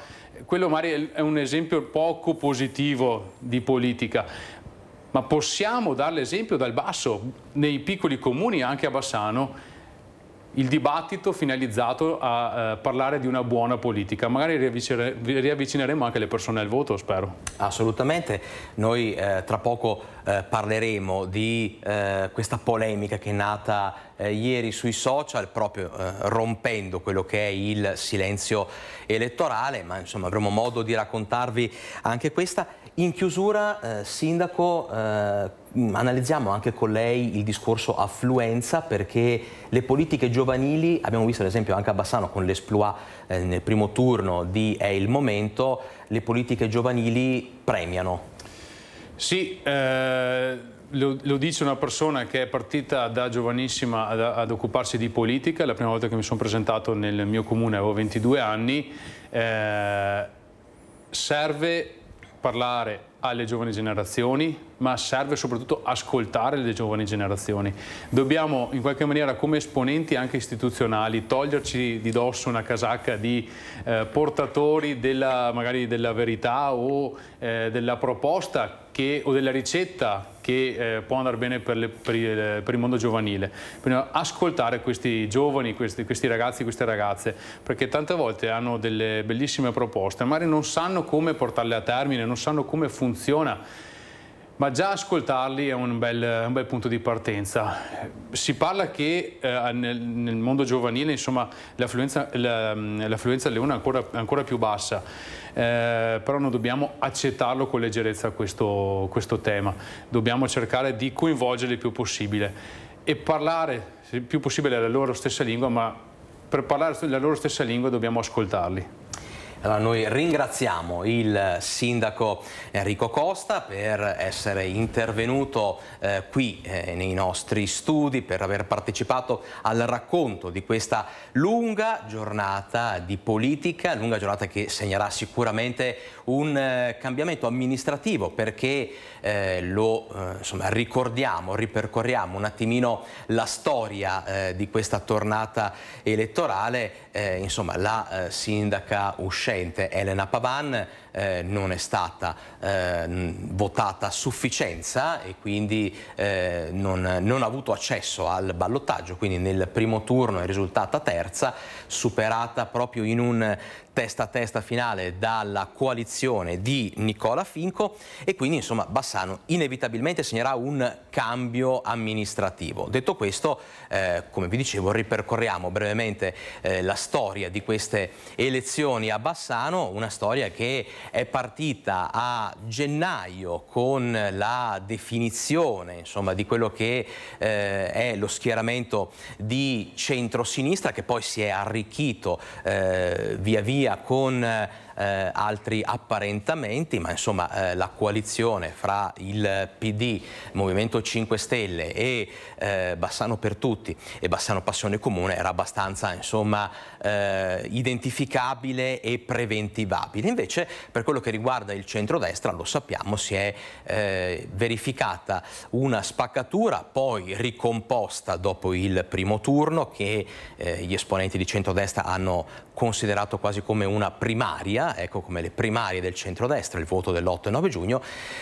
quello magari è un esempio poco positivo di politica, ma possiamo dare l'esempio dal basso, nei piccoli comuni anche a Bassano, il dibattito finalizzato a eh, parlare di una buona politica. Magari riavvicine, riavvicineremo anche le persone al voto, spero. Assolutamente. Noi eh, tra poco eh, parleremo di eh, questa polemica che è nata eh, ieri sui social, proprio eh, rompendo quello che è il silenzio elettorale, ma insomma avremo modo di raccontarvi anche questa. In chiusura, Sindaco, Mm, analizziamo anche con lei il discorso affluenza perché le politiche giovanili, abbiamo visto ad esempio anche a Bassano con l'esploit eh, nel primo turno di È il momento, le politiche giovanili premiano. Sì, eh, lo, lo, dice una persona che è partita da giovanissima ad, ad occuparsi di politica, la prima volta che mi sono presentato nel mio comune avevo 22 anni, eh, serve parlare alle giovani generazioni, ma serve soprattutto ascoltare le giovani generazioni. Dobbiamo in qualche maniera come esponenti anche istituzionali toglierci di dosso una casacca di eh, portatori della, magari della verità o eh, della proposta che, o della ricetta che eh, può andare bene per, le, per, il, per, il, mondo giovanile. Bisogna ascoltare questi giovani, questi, questi ragazzi, queste ragazze, perché tante volte hanno delle bellissime proposte, magari non sanno come portarle a termine, non sanno come funziona ma già ascoltarli è un bel, un bel, punto di partenza. Si parla che eh, nel, nel, mondo giovanile insomma, l'affluenza, la, mm, l'affluenza al leone è ancora, ancora, più bassa, eh, però non dobbiamo accettarlo con leggerezza questo, questo tema, dobbiamo cercare di coinvolgerli il più possibile e parlare il più possibile la loro stessa lingua, ma per parlare la loro stessa lingua dobbiamo ascoltarli. Allora noi ringraziamo il sindaco Enrico Costa per essere intervenuto eh, qui eh, nei nostri studi, per aver partecipato al racconto di questa lunga giornata di politica, lunga giornata che segnerà sicuramente un eh, cambiamento amministrativo perché eh, lo eh, insomma, ricordiamo, ripercorriamo un attimino la storia eh, di questa tornata elettorale, insomma la sindaca uscente docente Elena Pavan eh, non è stata eh, votata a sufficienza e quindi eh, non, non, ha avuto accesso al ballottaggio, quindi nel primo turno è risultata terza, superata proprio in un testa a testa finale dalla coalizione di Nicola Finco e quindi insomma Bassano inevitabilmente segnerà un cambio amministrativo. Detto questo, eh, come vi dicevo, ripercorriamo brevemente eh, la storia di queste elezioni a Bassano, una storia che è partita a gennaio con la definizione insomma, di quello che eh, è lo schieramento di centrosinistra che poi si è arricchito eh, via via con eh, altri apparentamenti, ma insomma eh, la coalizione fra il PD, Movimento 5 Stelle e eh, Bassano per tutti e Bassano Passione Comune era abbastanza insomma, eh, identificabile e preventivabile. Invece per quello che riguarda il centrodestra, lo sappiamo, si è eh, verificata una spaccatura poi ricomposta dopo il primo turno che eh, gli esponenti di centrodestra hanno considerato quasi come una primaria, ecco come le primarie del centrodestra, il voto dell'8 e 9 giugno.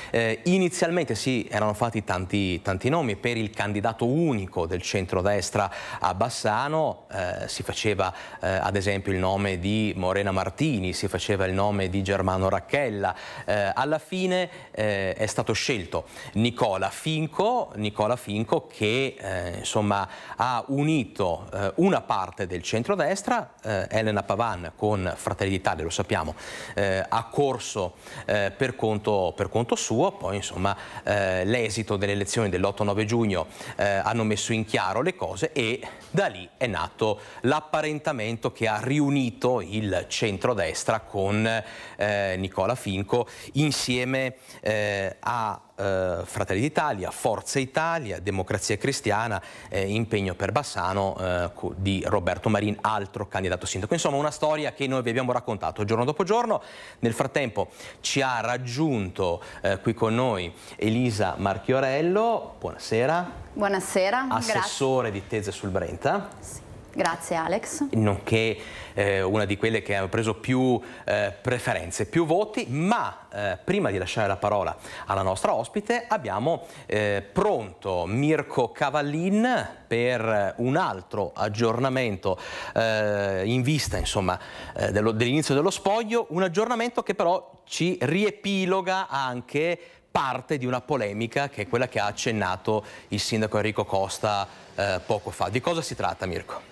Eh, inizialmente sì, erano fatti tanti, tanti, nomi per il candidato unico del centrodestra a Bassano, eh, si faceva eh, ad esempio il nome di Morena Martini, si faceva il nome di Germano Racchella, eh, alla fine eh, è stato scelto Nicola Finco, Nicola Finco che eh, insomma, ha unito una parte del centrodestra, Elena Pavan con Fratelli d'Italia, lo sappiamo, eh, ha corso eh, per, conto, per, conto, suo, poi insomma eh, l'esito delle elezioni dell'8-9 giugno eh, hanno messo in chiaro le cose e da lì è nato l'apparentamento che ha riunito il centrodestra con eh, Nicola Finco insieme eh, a eh, Fratelli d'Italia, Forza Italia, Democrazia Cristiana, eh, impegno per Bassano eh, di Roberto Marin, altro candidato sindaco. Insomma una storia che noi vi abbiamo raccontato giorno dopo giorno. Nel frattempo ci ha raggiunto eh, qui con noi Elisa Marchiorello, buonasera. Buonasera. Assessore grazie. di Tese sul Brenta. Sì. Grazie Alex. Nonché eh, una di quelle che hanno preso più eh, preferenze, più voti, ma eh, prima di lasciare la parola alla nostra ospite abbiamo eh, pronto Mirko Cavallin per un altro aggiornamento eh, in vista eh, dell'inizio dello spoglio, un aggiornamento che però ci riepiloga anche parte di una polemica che è quella che ha accennato il sindaco Enrico Costa eh, poco fa. Di cosa si tratta Mirko?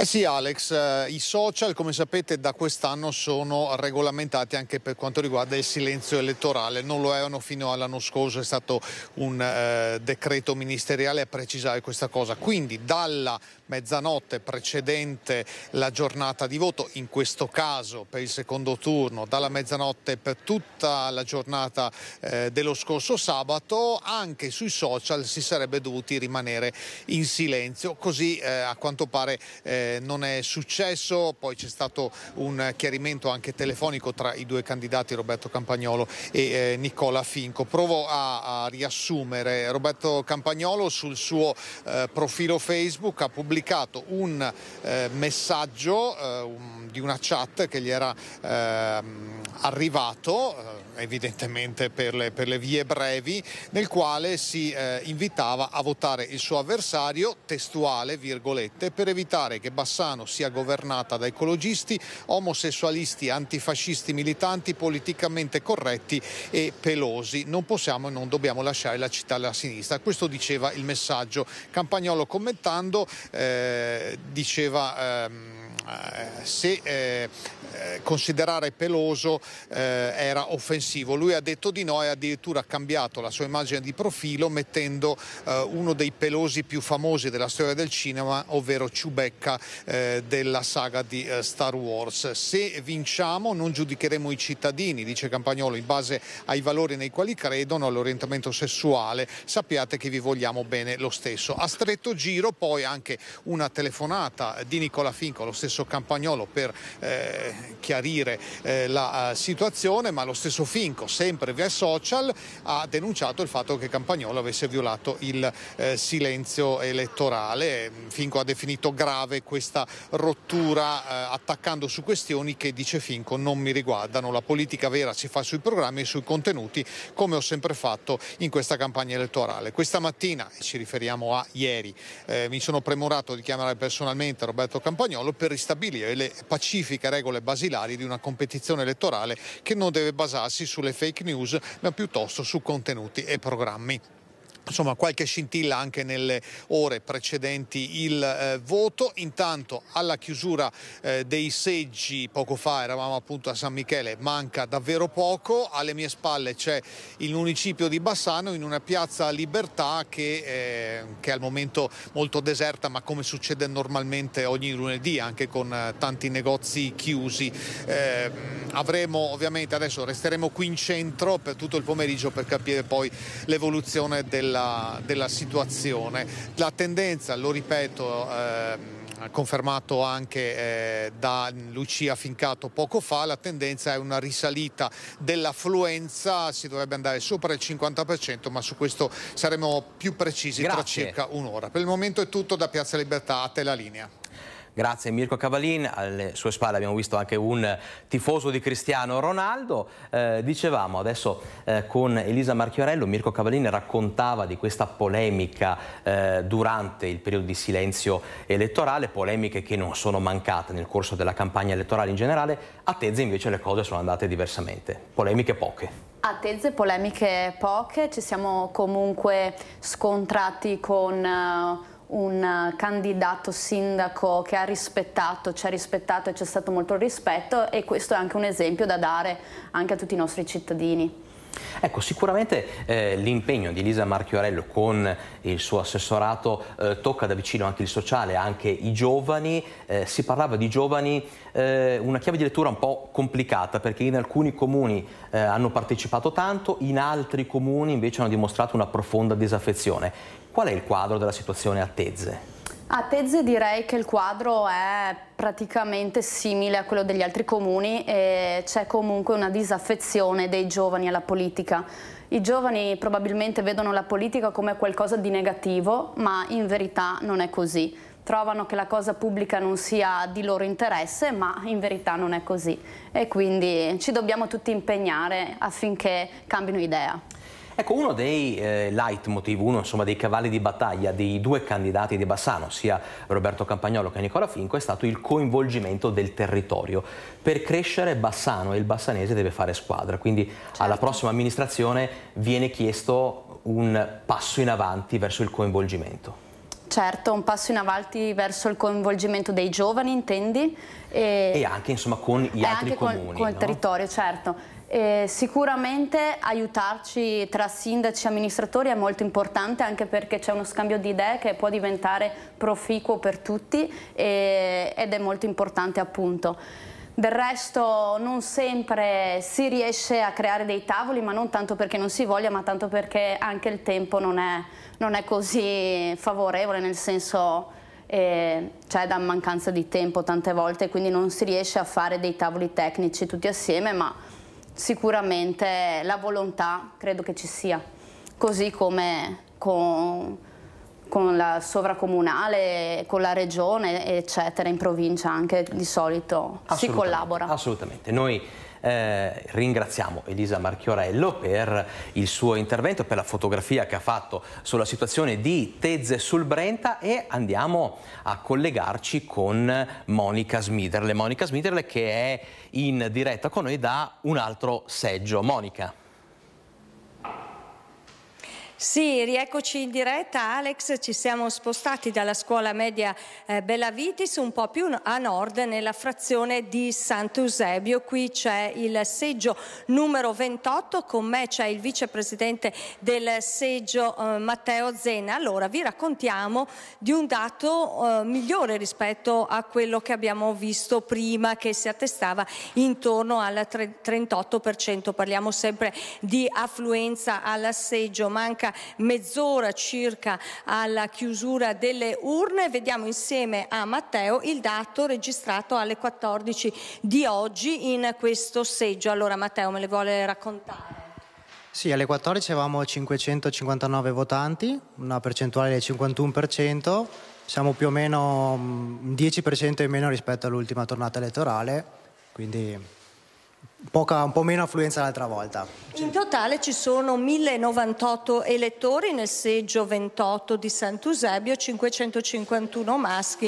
Eh sì Alex, eh, i social come sapete da quest'anno sono regolamentati anche per quanto riguarda il silenzio elettorale, non lo erano fino all'anno scorso, è stato un eh, decreto ministeriale a precisare questa cosa, quindi dalla mezzanotte precedente la giornata di voto, in questo caso per il secondo turno, dalla mezzanotte per tutta la giornata eh, dello scorso sabato, anche sui social si sarebbe dovuti rimanere in silenzio, così eh, a quanto pare eh, non è successo, poi c'è stato un chiarimento anche telefonico tra i due candidati Roberto Campagnolo e eh, Nicola Finco. Provo a, a, riassumere. Roberto Campagnolo sul suo eh, profilo Facebook ha pubblicato un eh, messaggio eh, un, di una chat che gli era ehm, arrivato, eh, evidentemente per le, per le, vie brevi, nel quale si invitava a votare il suo avversario testuale, virgolette, per evitare che Bassano sia governata da ecologisti, omosessualisti, antifascisti militanti, politicamente corretti e pelosi. Non possiamo e non dobbiamo lasciare la città alla sinistra. Questo diceva il messaggio. Campagnolo commentando eh, diceva... Ehm, eh, se eh, eh, considerare Peloso eh, era offensivo. Lui ha detto di no e addirittura ha cambiato la sua immagine di profilo mettendo eh, uno dei Pelosi più famosi della storia del cinema, ovvero Chewbacca eh, della saga di Star Wars. Se vinciamo non giudicheremo i cittadini, dice Campagnolo, in base ai valori nei quali credono, all'orientamento sessuale. Sappiate che vi vogliamo bene lo stesso. A stretto giro poi anche una telefonata di Nicola Finco, lo stesso stesso Campagnolo per eh, chiarire eh, la eh, situazione, ma lo stesso Finco, sempre via social, ha denunciato il fatto che Campagnolo avesse violato il eh, silenzio elettorale. Finco ha definito grave questa rottura eh, attaccando su questioni che, dice Finco, non mi riguardano. La politica vera si fa sui programmi e sui contenuti, come ho sempre fatto in questa campagna elettorale. Questa mattina, ci riferiamo a ieri, eh, mi sono premurato di chiamare personalmente Roberto Campagnolo per ristabilire le pacifiche regole basilari di una competizione elettorale che non deve basarsi sulle fake news ma piuttosto su contenuti e programmi insomma qualche scintilla anche nelle ore precedenti il eh, voto. Intanto alla chiusura eh, dei seggi, poco fa eravamo appunto a San Michele, manca davvero poco. Alle mie spalle c'è il municipio di Bassano in una piazza Libertà che, eh, che è al momento molto deserta, ma come succede normalmente ogni lunedì, anche con eh, tanti negozi chiusi. Ehm, avremo ovviamente adesso resteremo qui in centro per tutto il pomeriggio per capire poi l'evoluzione della della, della situazione. La tendenza, lo ripeto, eh, confermato anche eh, da Lucia Fincato poco fa, la tendenza è una risalita dell'affluenza, si dovrebbe andare sopra il 50%, ma su questo saremo più precisi Grazie. tra circa un'ora. Per il momento è tutto da Piazza Libertà, a te la linea. Grazie Mirko Cavalin, alle sue spalle abbiamo visto anche un tifoso di Cristiano Ronaldo. Eh, dicevamo adesso eh, con Elisa Marchiorello, Mirko Cavalin raccontava di questa polemica eh, durante il periodo di silenzio elettorale, polemiche che non sono mancate nel corso della campagna elettorale in generale, a Tezze invece le cose sono andate diversamente, polemiche poche. A Tezze polemiche poche, ci siamo comunque scontrati con eh, un eh, candidato sindaco che ha rispettato, ci ha rispettato e c'è stato molto rispetto e questo è anche un esempio da dare anche a tutti i nostri cittadini. Ecco, sicuramente eh, l'impegno di Elisa Marchiorello con il suo assessorato eh, tocca da vicino anche il sociale, anche i giovani. Eh, si parlava di giovani, eh, una chiave di lettura un po' complicata perché in alcuni comuni eh, hanno partecipato tanto, in altri comuni invece hanno dimostrato una profonda disaffezione. Qual è il quadro della situazione a Tezze? A Tezze direi che il quadro è praticamente simile a quello degli altri comuni e c'è comunque una disaffezione dei giovani alla politica. I giovani probabilmente vedono la politica come qualcosa di negativo, ma in verità non è così. Trovano che la cosa pubblica non sia di loro interesse, ma in verità non è così. E quindi ci dobbiamo tutti impegnare affinché cambino idea. Ecco, uno dei eh, leitmotiv, uno insomma, dei cavalli di battaglia dei due candidati di Bassano, sia Roberto Campagnolo che Nicola Finco, è stato il coinvolgimento del territorio. Per crescere Bassano e il bassanese deve fare squadra, quindi certo. alla prossima amministrazione viene chiesto un passo in avanti verso il coinvolgimento. Certo, un passo in avanti verso il coinvolgimento dei giovani, intendi? E, e anche insomma con gli altri comuni. Con, con no? il territorio, certo. E sicuramente aiutarci tra sindaci e amministratori è molto importante anche perché c'è uno scambio di idee che può diventare proficuo per tutti e, ed è molto importante appunto. Del resto non sempre si riesce a creare dei tavoli, ma non tanto perché non si voglia, ma tanto perché anche il tempo non è, non è così favorevole, nel senso eh, c'è cioè da mancanza di tempo tante volte, quindi non si riesce a fare dei tavoli tecnici tutti assieme, ma sicuramente la volontà credo che ci sia, così come con, con la sovracomunale, con la regione, eccetera, in provincia anche di solito si collabora. Assolutamente. Noi eh, ringraziamo Elisa Marchiorello per il suo intervento, per la fotografia che ha fatto sulla situazione di Tezze sul Brenta e andiamo a collegarci con Monica Smiderle. Monica Smiderle che è in diretta con noi da un altro seggio. Monica. Sì, rieccoci in diretta Alex, ci siamo spostati dalla scuola media eh, Bellavitis un po' più a nord nella frazione di Sant'Eusebio, qui c'è il seggio numero 28, con me c'è il vicepresidente del seggio eh, Matteo Zena, allora vi raccontiamo di un dato eh, migliore rispetto a quello che abbiamo visto prima che si attestava intorno al 38%, parliamo sempre di affluenza al seggio, manca circa mezz'ora circa alla chiusura delle urne. Vediamo insieme a Matteo il dato registrato alle 14 di oggi in questo seggio. Allora Matteo me le vuole raccontare? Sì, alle 14 avevamo 559 votanti, una percentuale del 51%, siamo più o meno mm, un 10% in meno rispetto all'ultima tornata elettorale, quindi Poca, un po' meno affluenza l'altra volta. In totale ci sono 1098 elettori nel seggio 28 di Sant'Eusebio, 551 maschi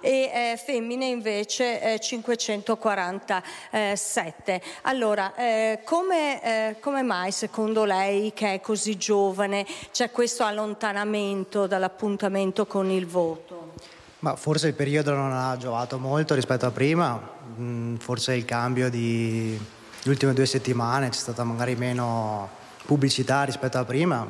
e eh, femmine invece eh, 547. Allora, eh, come, eh, come, mai secondo lei che è così giovane c'è questo allontanamento dall'appuntamento con il voto? Ma forse il periodo non ha giovato molto rispetto a prima, Mm, forse il cambio di le ultime due settimane c'è stata magari meno pubblicità rispetto a prima.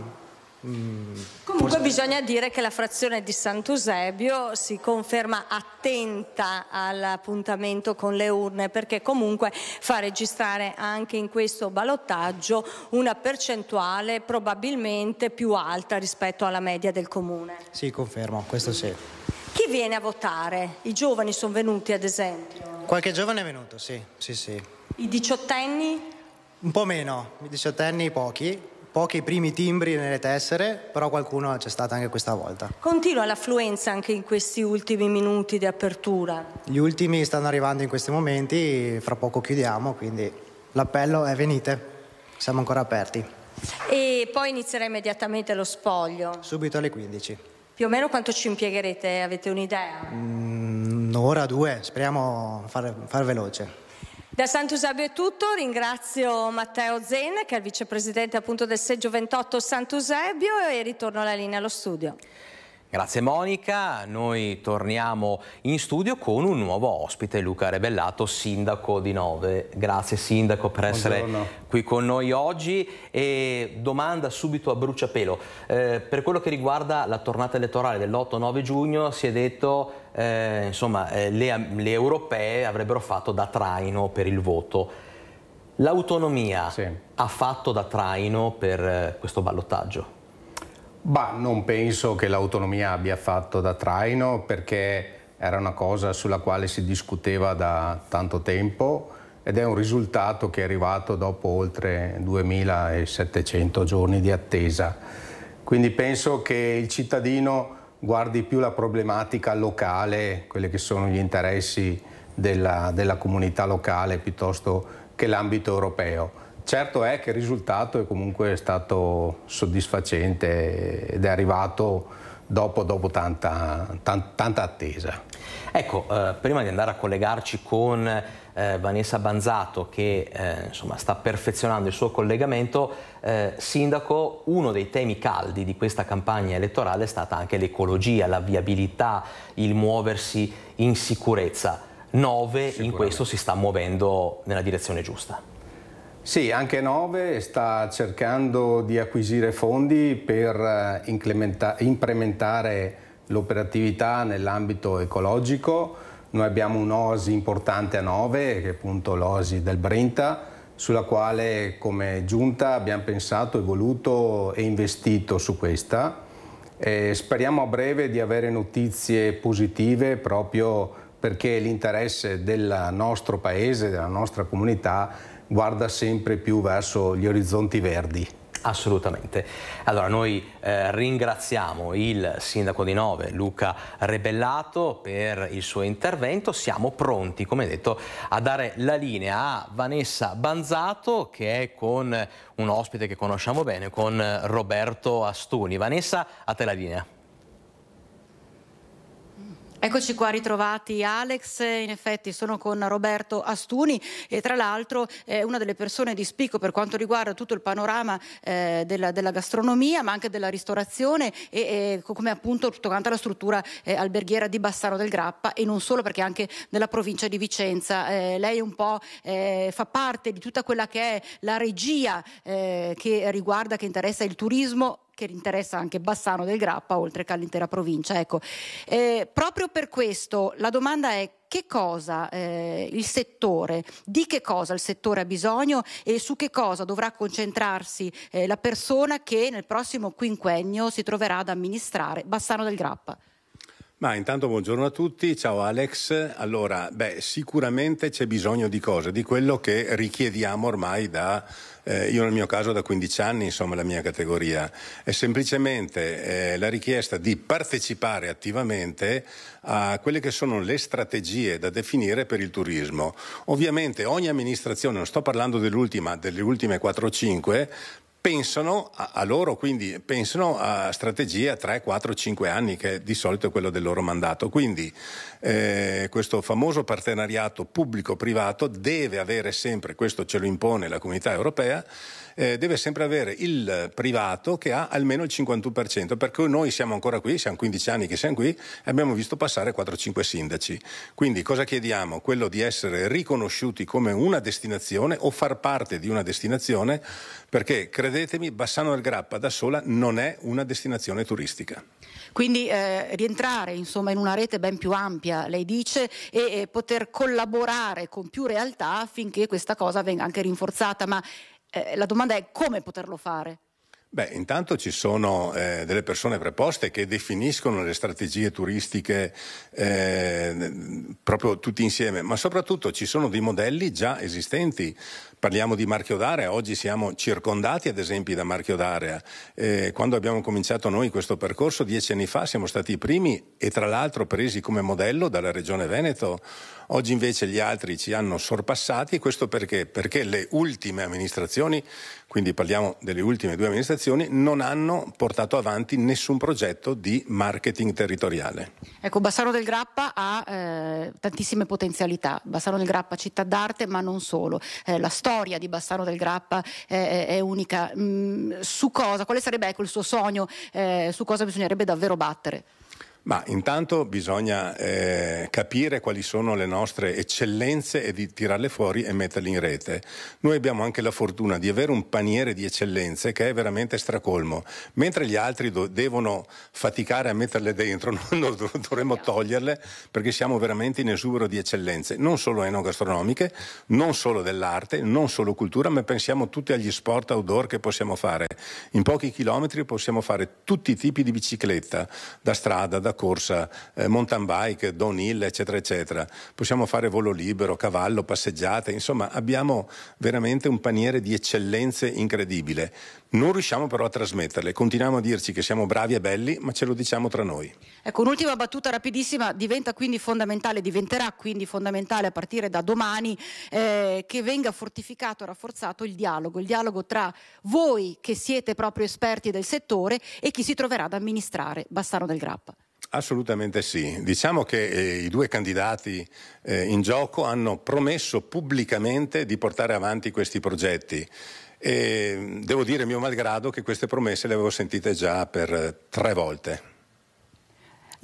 Mm, Comunque forse... bisogna dire che la frazione di Sant'Eusebio si conferma attenta all'appuntamento con le urne perché comunque fa registrare anche in questo balottaggio una percentuale probabilmente più alta rispetto alla media del comune. Sì, confermo, questo sì. Chi viene a votare? I giovani sono venuti, ad esempio? Qualche giovane è venuto, sì, sì, sì. I diciottenni? Un po' meno, i diciottenni pochi, pochi i primi timbri nelle tessere, però qualcuno c'è stato anche questa volta. Continua l'affluenza anche in questi ultimi minuti di apertura. Gli ultimi stanno arrivando in questi momenti, fra poco chiudiamo, quindi l'appello è venite, siamo ancora aperti. E poi inizierà immediatamente lo spoglio. Subito alle 15. Più o meno quanto ci impiegherete? Avete un'idea? Mm, un'ora, due, speriamo far, far veloce. Da Sant'Usabio è tutto, ringrazio Matteo Zen che è il vicepresidente appunto del seggio 28 Sant'Usabio e ritorno alla linea allo studio. Grazie Monica, noi torniamo in studio con un nuovo ospite, Luca Rebellato, sindaco di Nove. Grazie sindaco per essere Buongiorno. qui con noi oggi e domanda subito a bruciapelo. Eh, per quello che riguarda la tornata elettorale dell'8-9 giugno si è detto eh, insomma eh, le, le europee avrebbero fatto da traino per il voto. L'autonomia sì. ha fatto da traino per eh, questo ballottaggio? Bah, non penso che l'autonomia abbia fatto da traino perché era una cosa sulla quale si discuteva da tanto tempo ed è un risultato che è arrivato dopo oltre 2700 giorni di attesa. Quindi penso che il cittadino guardi più la problematica locale, quelli che sono gli interessi della, della comunità locale piuttosto che l'ambito europeo. Certo è che il risultato è comunque stato soddisfacente ed è arrivato dopo, dopo tanta, tan, tanta, attesa. Ecco, eh, prima di andare a collegarci con eh, Vanessa Banzato che eh, insomma, sta perfezionando il suo collegamento, eh, Sindaco, uno dei temi caldi di questa campagna elettorale è stata anche l'ecologia, la viabilità, il muoversi in sicurezza. Nove in questo si sta muovendo nella direzione giusta. Sì, anche Nove sta cercando di acquisire fondi per eh, implementare l'operatività nell'ambito ecologico. Noi abbiamo un'osi importante a Nove, che è appunto l'osi del Brenta, sulla quale come giunta abbiamo pensato, evoluto e investito su questa. E speriamo a breve di avere notizie positive proprio perché l'interesse del nostro paese, della nostra comunità guarda sempre più verso gli orizzonti verdi. Assolutamente. Allora noi eh, ringraziamo il sindaco di Nove, Luca Rebellato, per il suo intervento. Siamo pronti, come detto, a dare la linea a Vanessa Banzato, che è con un ospite che conosciamo bene, con Roberto Astuni. Vanessa, a te la linea. Eccoci qua ritrovati Alex, in effetti sono con Roberto Astuni e tra l'altro è eh, una delle persone di spicco per quanto riguarda tutto il panorama eh, della, della, gastronomia ma anche della ristorazione e, e come appunto tutto quanto la struttura eh, alberghiera di Bassano del Grappa e non solo perché anche della provincia di Vicenza. Eh, lei un po' eh, fa parte di tutta quella che è la regia eh, che riguarda, che interessa il turismo che interessa anche Bassano del Grappa, oltre che all'intera provincia. Ecco. Eh, proprio per questo la domanda è che cosa eh, il settore, di che cosa il settore ha bisogno e su che cosa dovrà concentrarsi eh, la persona che nel prossimo quinquennio si troverà ad amministrare Bassano del Grappa. Ma intanto buongiorno a tutti, ciao Alex. Allora, beh, sicuramente c'è bisogno di cose, di quello che richiediamo ormai da eh, io nel mio caso da 15 anni, insomma, la mia categoria, è semplicemente eh, la richiesta di partecipare attivamente a quelle che sono le strategie da definire per il turismo. Ovviamente ogni amministrazione, non sto parlando dell'ultima, delle ultime 4 o 5, pensano a, a, loro, quindi pensano a strategie a 3, 4, 5 anni, che di solito è quello del loro mandato. Quindi eh, questo famoso partenariato pubblico-privato deve avere sempre, questo ce lo impone la comunità europea, eh, deve sempre avere il privato che ha almeno il 51%, perché noi siamo ancora qui, siamo 15 anni che siamo qui e abbiamo visto passare 4-5 sindaci. Quindi cosa chiediamo? Quello di essere riconosciuti come una destinazione o far parte di una destinazione, perché credetemi, Bassano del Grappa da sola non è una destinazione turistica. Quindi eh, rientrare insomma, in una rete ben più ampia, lei dice, e, e poter collaborare con più realtà affinché questa cosa venga anche rinforzata. Ma eh, la domanda è come poterlo fare. Beh, intanto ci sono eh, delle persone preposte che definiscono le strategie turistiche eh, proprio tutti insieme, ma soprattutto ci sono dei modelli già esistenti. Parliamo di marchio d'area, oggi siamo circondati ad esempio da marchio d'area. Eh, quando abbiamo cominciato noi questo percorso dieci anni fa siamo stati i primi e tra l'altro presi come modello dalla Regione Veneto. Oggi invece gli altri ci hanno sorpassati, questo perché? Perché le ultime amministrazioni, quindi parliamo delle ultime due amministrazioni, non hanno portato avanti nessun progetto di marketing territoriale. Ecco, Bassano del Grappa ha eh, tantissime potenzialità, Bassano del Grappa città d'arte ma non solo. Eh, la storia storia di Bassano del Grappa eh, è unica. Mm, su cosa, quale sarebbe ecco, il suo sogno, eh, su cosa bisognerebbe davvero battere? Ma intanto bisogna eh, capire quali sono le nostre eccellenze e di tirarle fuori e metterle in rete. Noi abbiamo anche la fortuna di avere un paniere di eccellenze che è veramente stracolmo. Mentre gli altri do- devono faticare a metterle dentro, noi do- dovremmo toglierle perché siamo veramente in esubero di eccellenze, non solo enogastronomiche, non solo dell'arte, non solo cultura, ma pensiamo tutti agli sport outdoor che possiamo fare. In pochi chilometri possiamo fare tutti i tipi di bicicletta, da strada, da della corsa, eh, mountain bike, downhill, eccetera, eccetera. Possiamo fare volo libero, cavallo, passeggiate, insomma abbiamo veramente un paniere di eccellenze incredibile. Non riusciamo però a trasmetterle, continuiamo a dirci che siamo bravi e belli, ma ce lo diciamo tra noi. Ecco, un'ultima battuta rapidissima, diventa quindi fondamentale, diventerà quindi fondamentale a partire da domani eh, che venga fortificato rafforzato il dialogo, il dialogo tra voi che siete proprio esperti del settore e chi si troverà ad amministrare Bassano del Grappa. Assolutamente sì. Diciamo che eh, i due candidati eh, in gioco hanno promesso pubblicamente di portare avanti questi progetti. E devo dire, mio malgrado, che queste promesse le avevo sentite già per eh, tre volte.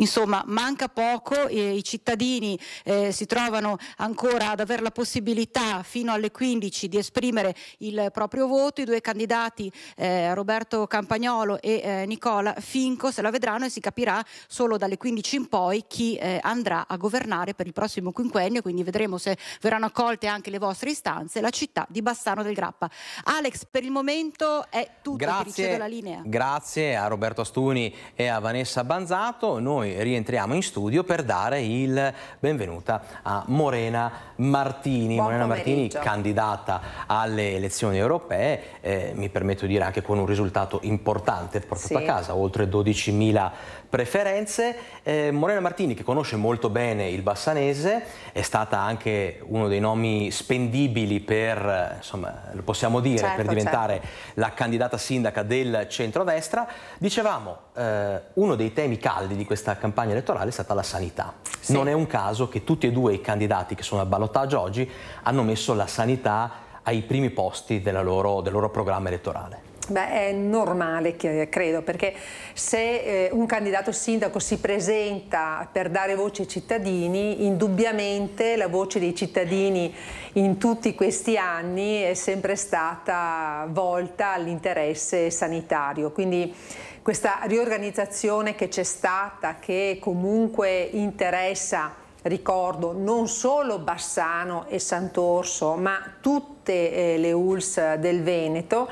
Insomma, manca poco, eh, i cittadini eh, si trovano ancora ad avere la possibilità fino alle 15 di esprimere il proprio voto. I due candidati, eh, Roberto Campagnolo e eh, Nicola Finco, se la vedranno e si capirà solo dalle 15 in poi chi eh, andrà a governare per il prossimo quinquennio. Quindi vedremo se verranno accolte anche le vostre istanze. La città di Bassano del Grappa. Alex, per il momento è tutto. Grazie, la linea. grazie a Roberto Astuni e a Vanessa Banzato. Noi noi rientriamo in studio per dare il benvenuta a Morena Martini. Buon Morena pomeriggio. Martini, candidata alle elezioni europee, eh, mi permetto di dire anche con un risultato importante portato sì. a casa, oltre 12.000 preferenze. Eh, Morena Martini, che conosce molto bene il bassanese, è stata anche uno dei nomi spendibili per, insomma, lo possiamo dire, certo, per diventare certo. la candidata sindaca del centrodestra. Dicevamo, eh, uno dei temi caldi di questa campagna elettorale è stata la sanità. Sì. Non è un caso che tutti e due i candidati che sono al ballottaggio oggi hanno messo la sanità ai primi posti loro, del loro programma elettorale. Beh, è normale, credo, perché se eh, un candidato sindaco si presenta per dare voce ai cittadini, indubbiamente la voce dei cittadini in tutti questi anni è sempre stata volta all'interesse sanitario. Quindi questa riorganizzazione che c'è stata, che comunque interessa ricordo non solo Bassano e Sant'Orso ma tutte eh, le ULS del Veneto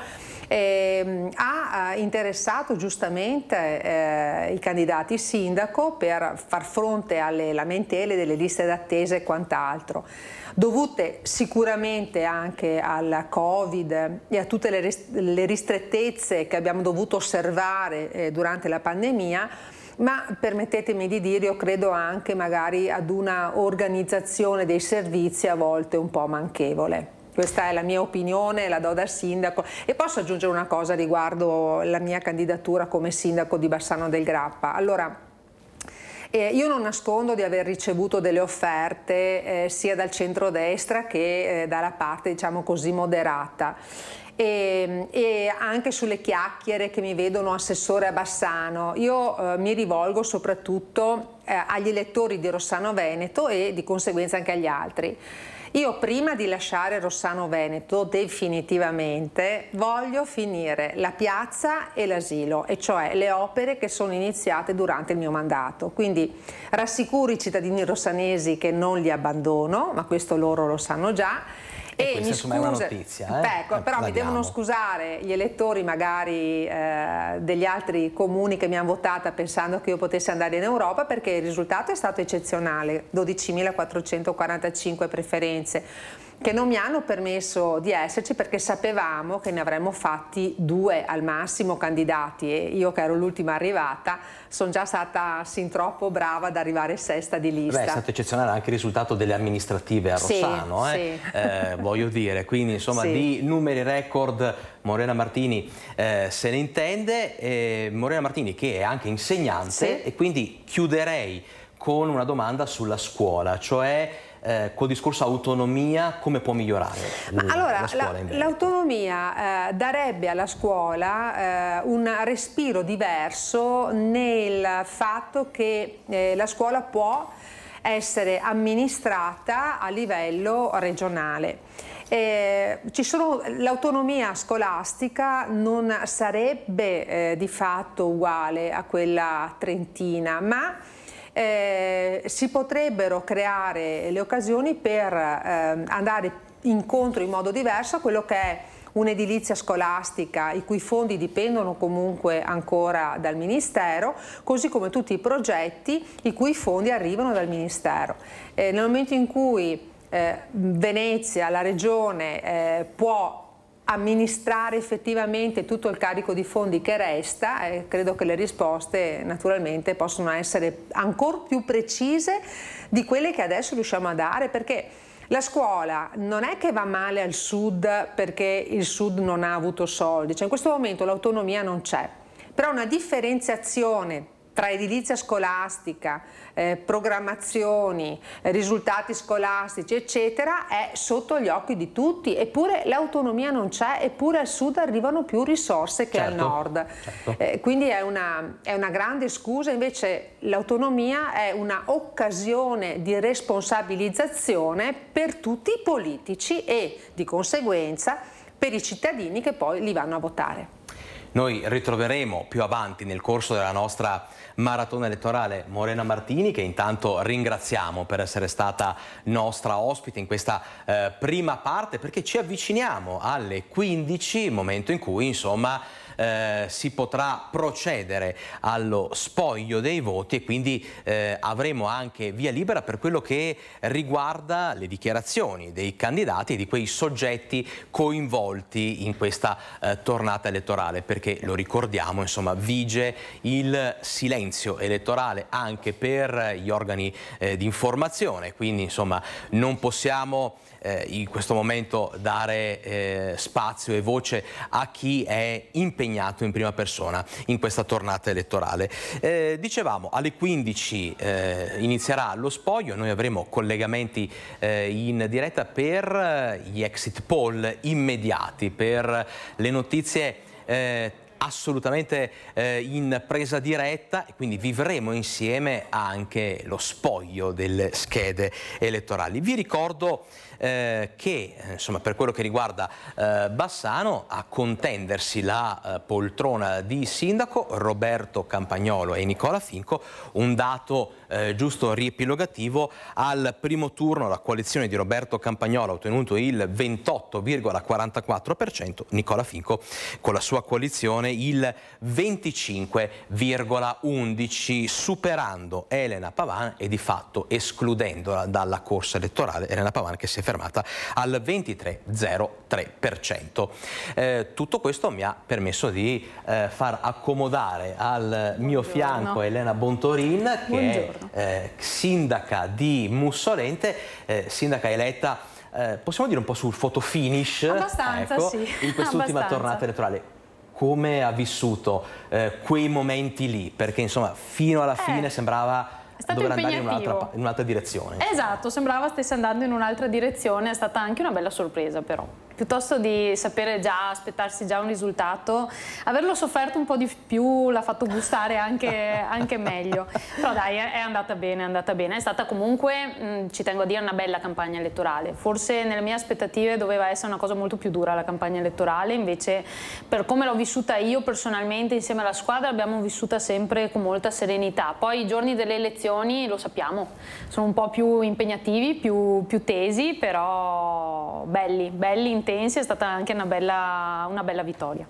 Ehm, eh, ha interessato giustamente eh, i candidati sindaco per far fronte alle lamentele delle liste d'attesa e quant'altro, dovute sicuramente anche al Covid e a tutte le, rist le ristrettezze che abbiamo dovuto osservare eh, durante la pandemia, ma permettetemi di dire, io credo anche magari ad una organizzazione dei servizi a volte un po' manchevole questa è la mia opinione, la do dal sindaco e posso aggiungere una cosa riguardo la mia candidatura come sindaco di Bassano del Grappa. Allora, eh, io non nascondo di aver ricevuto delle offerte eh, sia dal centrodestra che eh, dalla parte diciamo così moderata. E, e, anche sulle chiacchiere che mi vedono assessore a Bassano. Io eh, mi rivolgo soprattutto eh, agli elettori di Rossano Veneto e di conseguenza anche agli altri. Io prima di lasciare Rossano Veneto definitivamente voglio finire la piazza e l'asilo, e cioè le opere che sono iniziate durante il mio mandato. Quindi rassicuro i cittadini rossanesi che non li abbandono, ma questo loro lo sanno già e, e questa scusa, è una notizia. Eh? Ecco, però mi devono scusare gli elettori magari eh, degli altri comuni che mi hanno votata pensando che io potessi andare in Europa perché il risultato è stato eccezionale, 12.445 preferenze che non mi hanno permesso di esserci perché sapevamo che ne avremmo fatti due al massimo candidati e io che ero l'ultima arrivata sono già stata sin troppo brava ad arrivare sesta di lista. Beh, è stato eccezionale anche il risultato delle amministrative a Rossano, sì, eh? Sì. Eh, voglio dire, quindi insomma sì. di numeri record Morena Martini eh, se ne intende, eh, Morena Martini che è anche insegnante e quindi chiuderei con una domanda sulla scuola, cioè eh, col discorso autonomia come può migliorare Ma la, allora, l'autonomia eh, darebbe alla scuola eh, un respiro diverso nel fatto che eh, la scuola può essere amministrata a livello regionale. Eh, l'autonomia scolastica non sarebbe eh, di fatto uguale a quella trentina, ma eh, si potrebbero creare le occasioni per eh, andare incontro in modo diverso a quello che è un'edilizia scolastica i cui fondi dipendono comunque ancora dal Ministero, così come tutti i progetti i cui fondi arrivano dal Ministero. Eh, nel momento in cui eh, Venezia, la Regione, eh, può amministrare effettivamente tutto il carico di fondi che resta e eh, credo che le risposte naturalmente possono essere ancora più precise di quelle che adesso riusciamo a dare perché la scuola non è che va male al sud perché il sud non ha avuto soldi, cioè in questo momento l'autonomia non c'è, però una differenziazione tra edilizia scolastica, eh, programmazioni, eh, risultati scolastici, eccetera, è sotto gli occhi di tutti, eppure l'autonomia non c'è, eppure al sud arrivano più risorse che certo, al nord. Certo. Eh, quindi è una, è una grande scusa, invece l'autonomia è un'occasione di responsabilizzazione per tutti i politici e di conseguenza per i cittadini che poi li vanno a votare. Noi ritroveremo più avanti nel corso della nostra maratona elettorale Morena Martini che intanto ringraziamo per essere stata nostra ospite in questa eh, prima parte perché ci avviciniamo alle 15, momento in cui insomma eh, si potrà procedere allo spoglio dei voti e quindi eh, avremo anche via libera per quello che riguarda le dichiarazioni dei candidati e di quei soggetti coinvolti in questa eh, tornata elettorale perché lo ricordiamo insomma vige il silenzio elettorale anche per gli organi eh, di informazione quindi insomma non possiamo eh, in questo momento dare eh, spazio e voce a chi è impegnato in prima persona in questa tornata elettorale. Eh, dicevamo, alle 15 eh, inizierà lo spoglio, noi avremo collegamenti eh, in diretta per eh, gli exit poll immediati, per le notizie assolutamente eh, in presa diretta e quindi vivremo insieme anche lo spoglio delle schede elettorali. Vi ricordo eh, che eh, insomma, per quello che riguarda eh, Bassano a contendersi la eh, poltrona di sindaco Roberto Campagnolo e Nicola Finco, un dato eh, giusto riepilogativo, al primo turno la coalizione di Roberto Campagnolo ha ottenuto il 28,44%, Nicola Finco con la sua coalizione il 25,11% superando Elena Pavan e di fatto escludendola dalla corsa elettorale Elena Pavan che si è fermata al 23,03%. Eh, tutto questo mi ha permesso di eh, far accomodare al mio fianco Elena Bontorin che Buongiorno. è eh, sindaca di Mussolente, eh, sindaca eletta eh, possiamo dire un po' sul photo finish ecco, sì. in quest'ultima tornata elettorale come ha vissuto eh, quei momenti lì, perché insomma fino alla eh. fine sembrava è dover andare in un'altra, in un'altra direzione. Esatto, sembrava stesse andando in un'altra direzione, è stata anche una bella sorpresa però piuttosto di sapere già, aspettarsi già un risultato, averlo sofferto un po' di più l'ha fatto gustare anche, anche meglio. Però dai, è andata bene, è andata bene. È stata comunque, mh, mm, ci tengo a dire, una bella campagna elettorale. Forse nelle mie aspettative doveva essere una cosa molto più dura la campagna elettorale, invece per come l'ho vissuta io personalmente insieme alla squadra l'abbiamo vissuta sempre con molta serenità. Poi i giorni delle elezioni, lo sappiamo, sono un po' più impegnativi, più, più tesi, però belli, belli, intensi intensi, è stata anche una bella, una bella vittoria.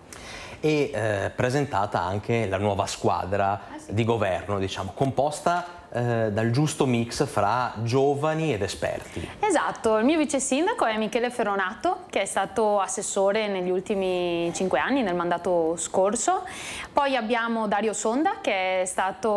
E eh, presentata anche la nuova squadra ah, sì. di governo, diciamo, composta eh, dal giusto mix fra giovani ed esperti. Esatto, il mio vice sindaco è Michele Ferronato che è stato assessore negli ultimi cinque anni nel mandato scorso, poi abbiamo Dario Sonda che è stato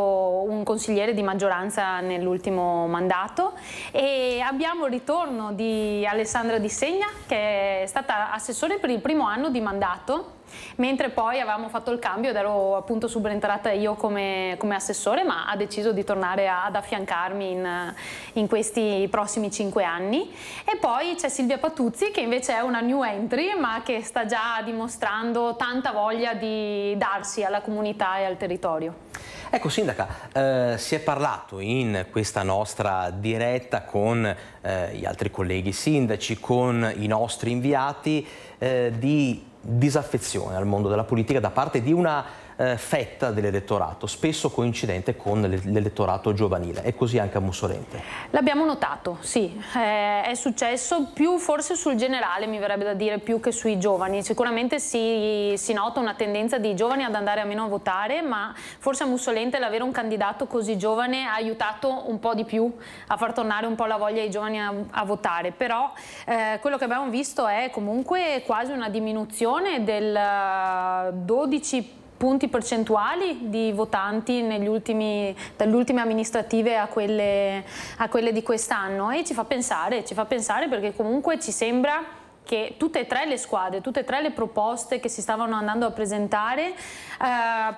un consigliere di maggioranza nell'ultimo mandato e abbiamo il ritorno di Alessandra Di Segna che è stata assessore per il primo anno di mandato mentre poi avevamo fatto il cambio ed ero appunto subentrata io come, come assessore ma ha deciso di tornare ad affiancarmi in, in questi prossimi cinque anni e poi c'è Silvia Patuzzi che invece è una new entry ma che sta già dimostrando tanta voglia di darsi alla comunità e al territorio. Ecco Sindaca, eh, si è parlato in questa nostra diretta con eh, gli altri colleghi sindaci, con i nostri inviati eh, di disaffezione al mondo della politica da parte di una eh, fetta dell'elettorato, spesso coincidente con l'elettorato giovanile e così anche a Mussolente. L'abbiamo notato, sì, eh, è successo più forse sul generale mi verrebbe da dire più che sui giovani, sicuramente si, si nota una tendenza di giovani ad andare a meno a votare ma forse a Mussolente l'avere un candidato così giovane ha aiutato un po' di più a far tornare un po' la voglia ai giovani a, a votare, però eh, quello che abbiamo visto è comunque quasi una diminuzione del 12% eh, punti percentuali di votanti ultimi, dalle ultime amministrative a quelle, a quelle di quest'anno e ci fa pensare, ci fa pensare perché comunque ci sembra che tutte e tre le squadre, tutte e tre le proposte che si stavano andando a presentare, eh,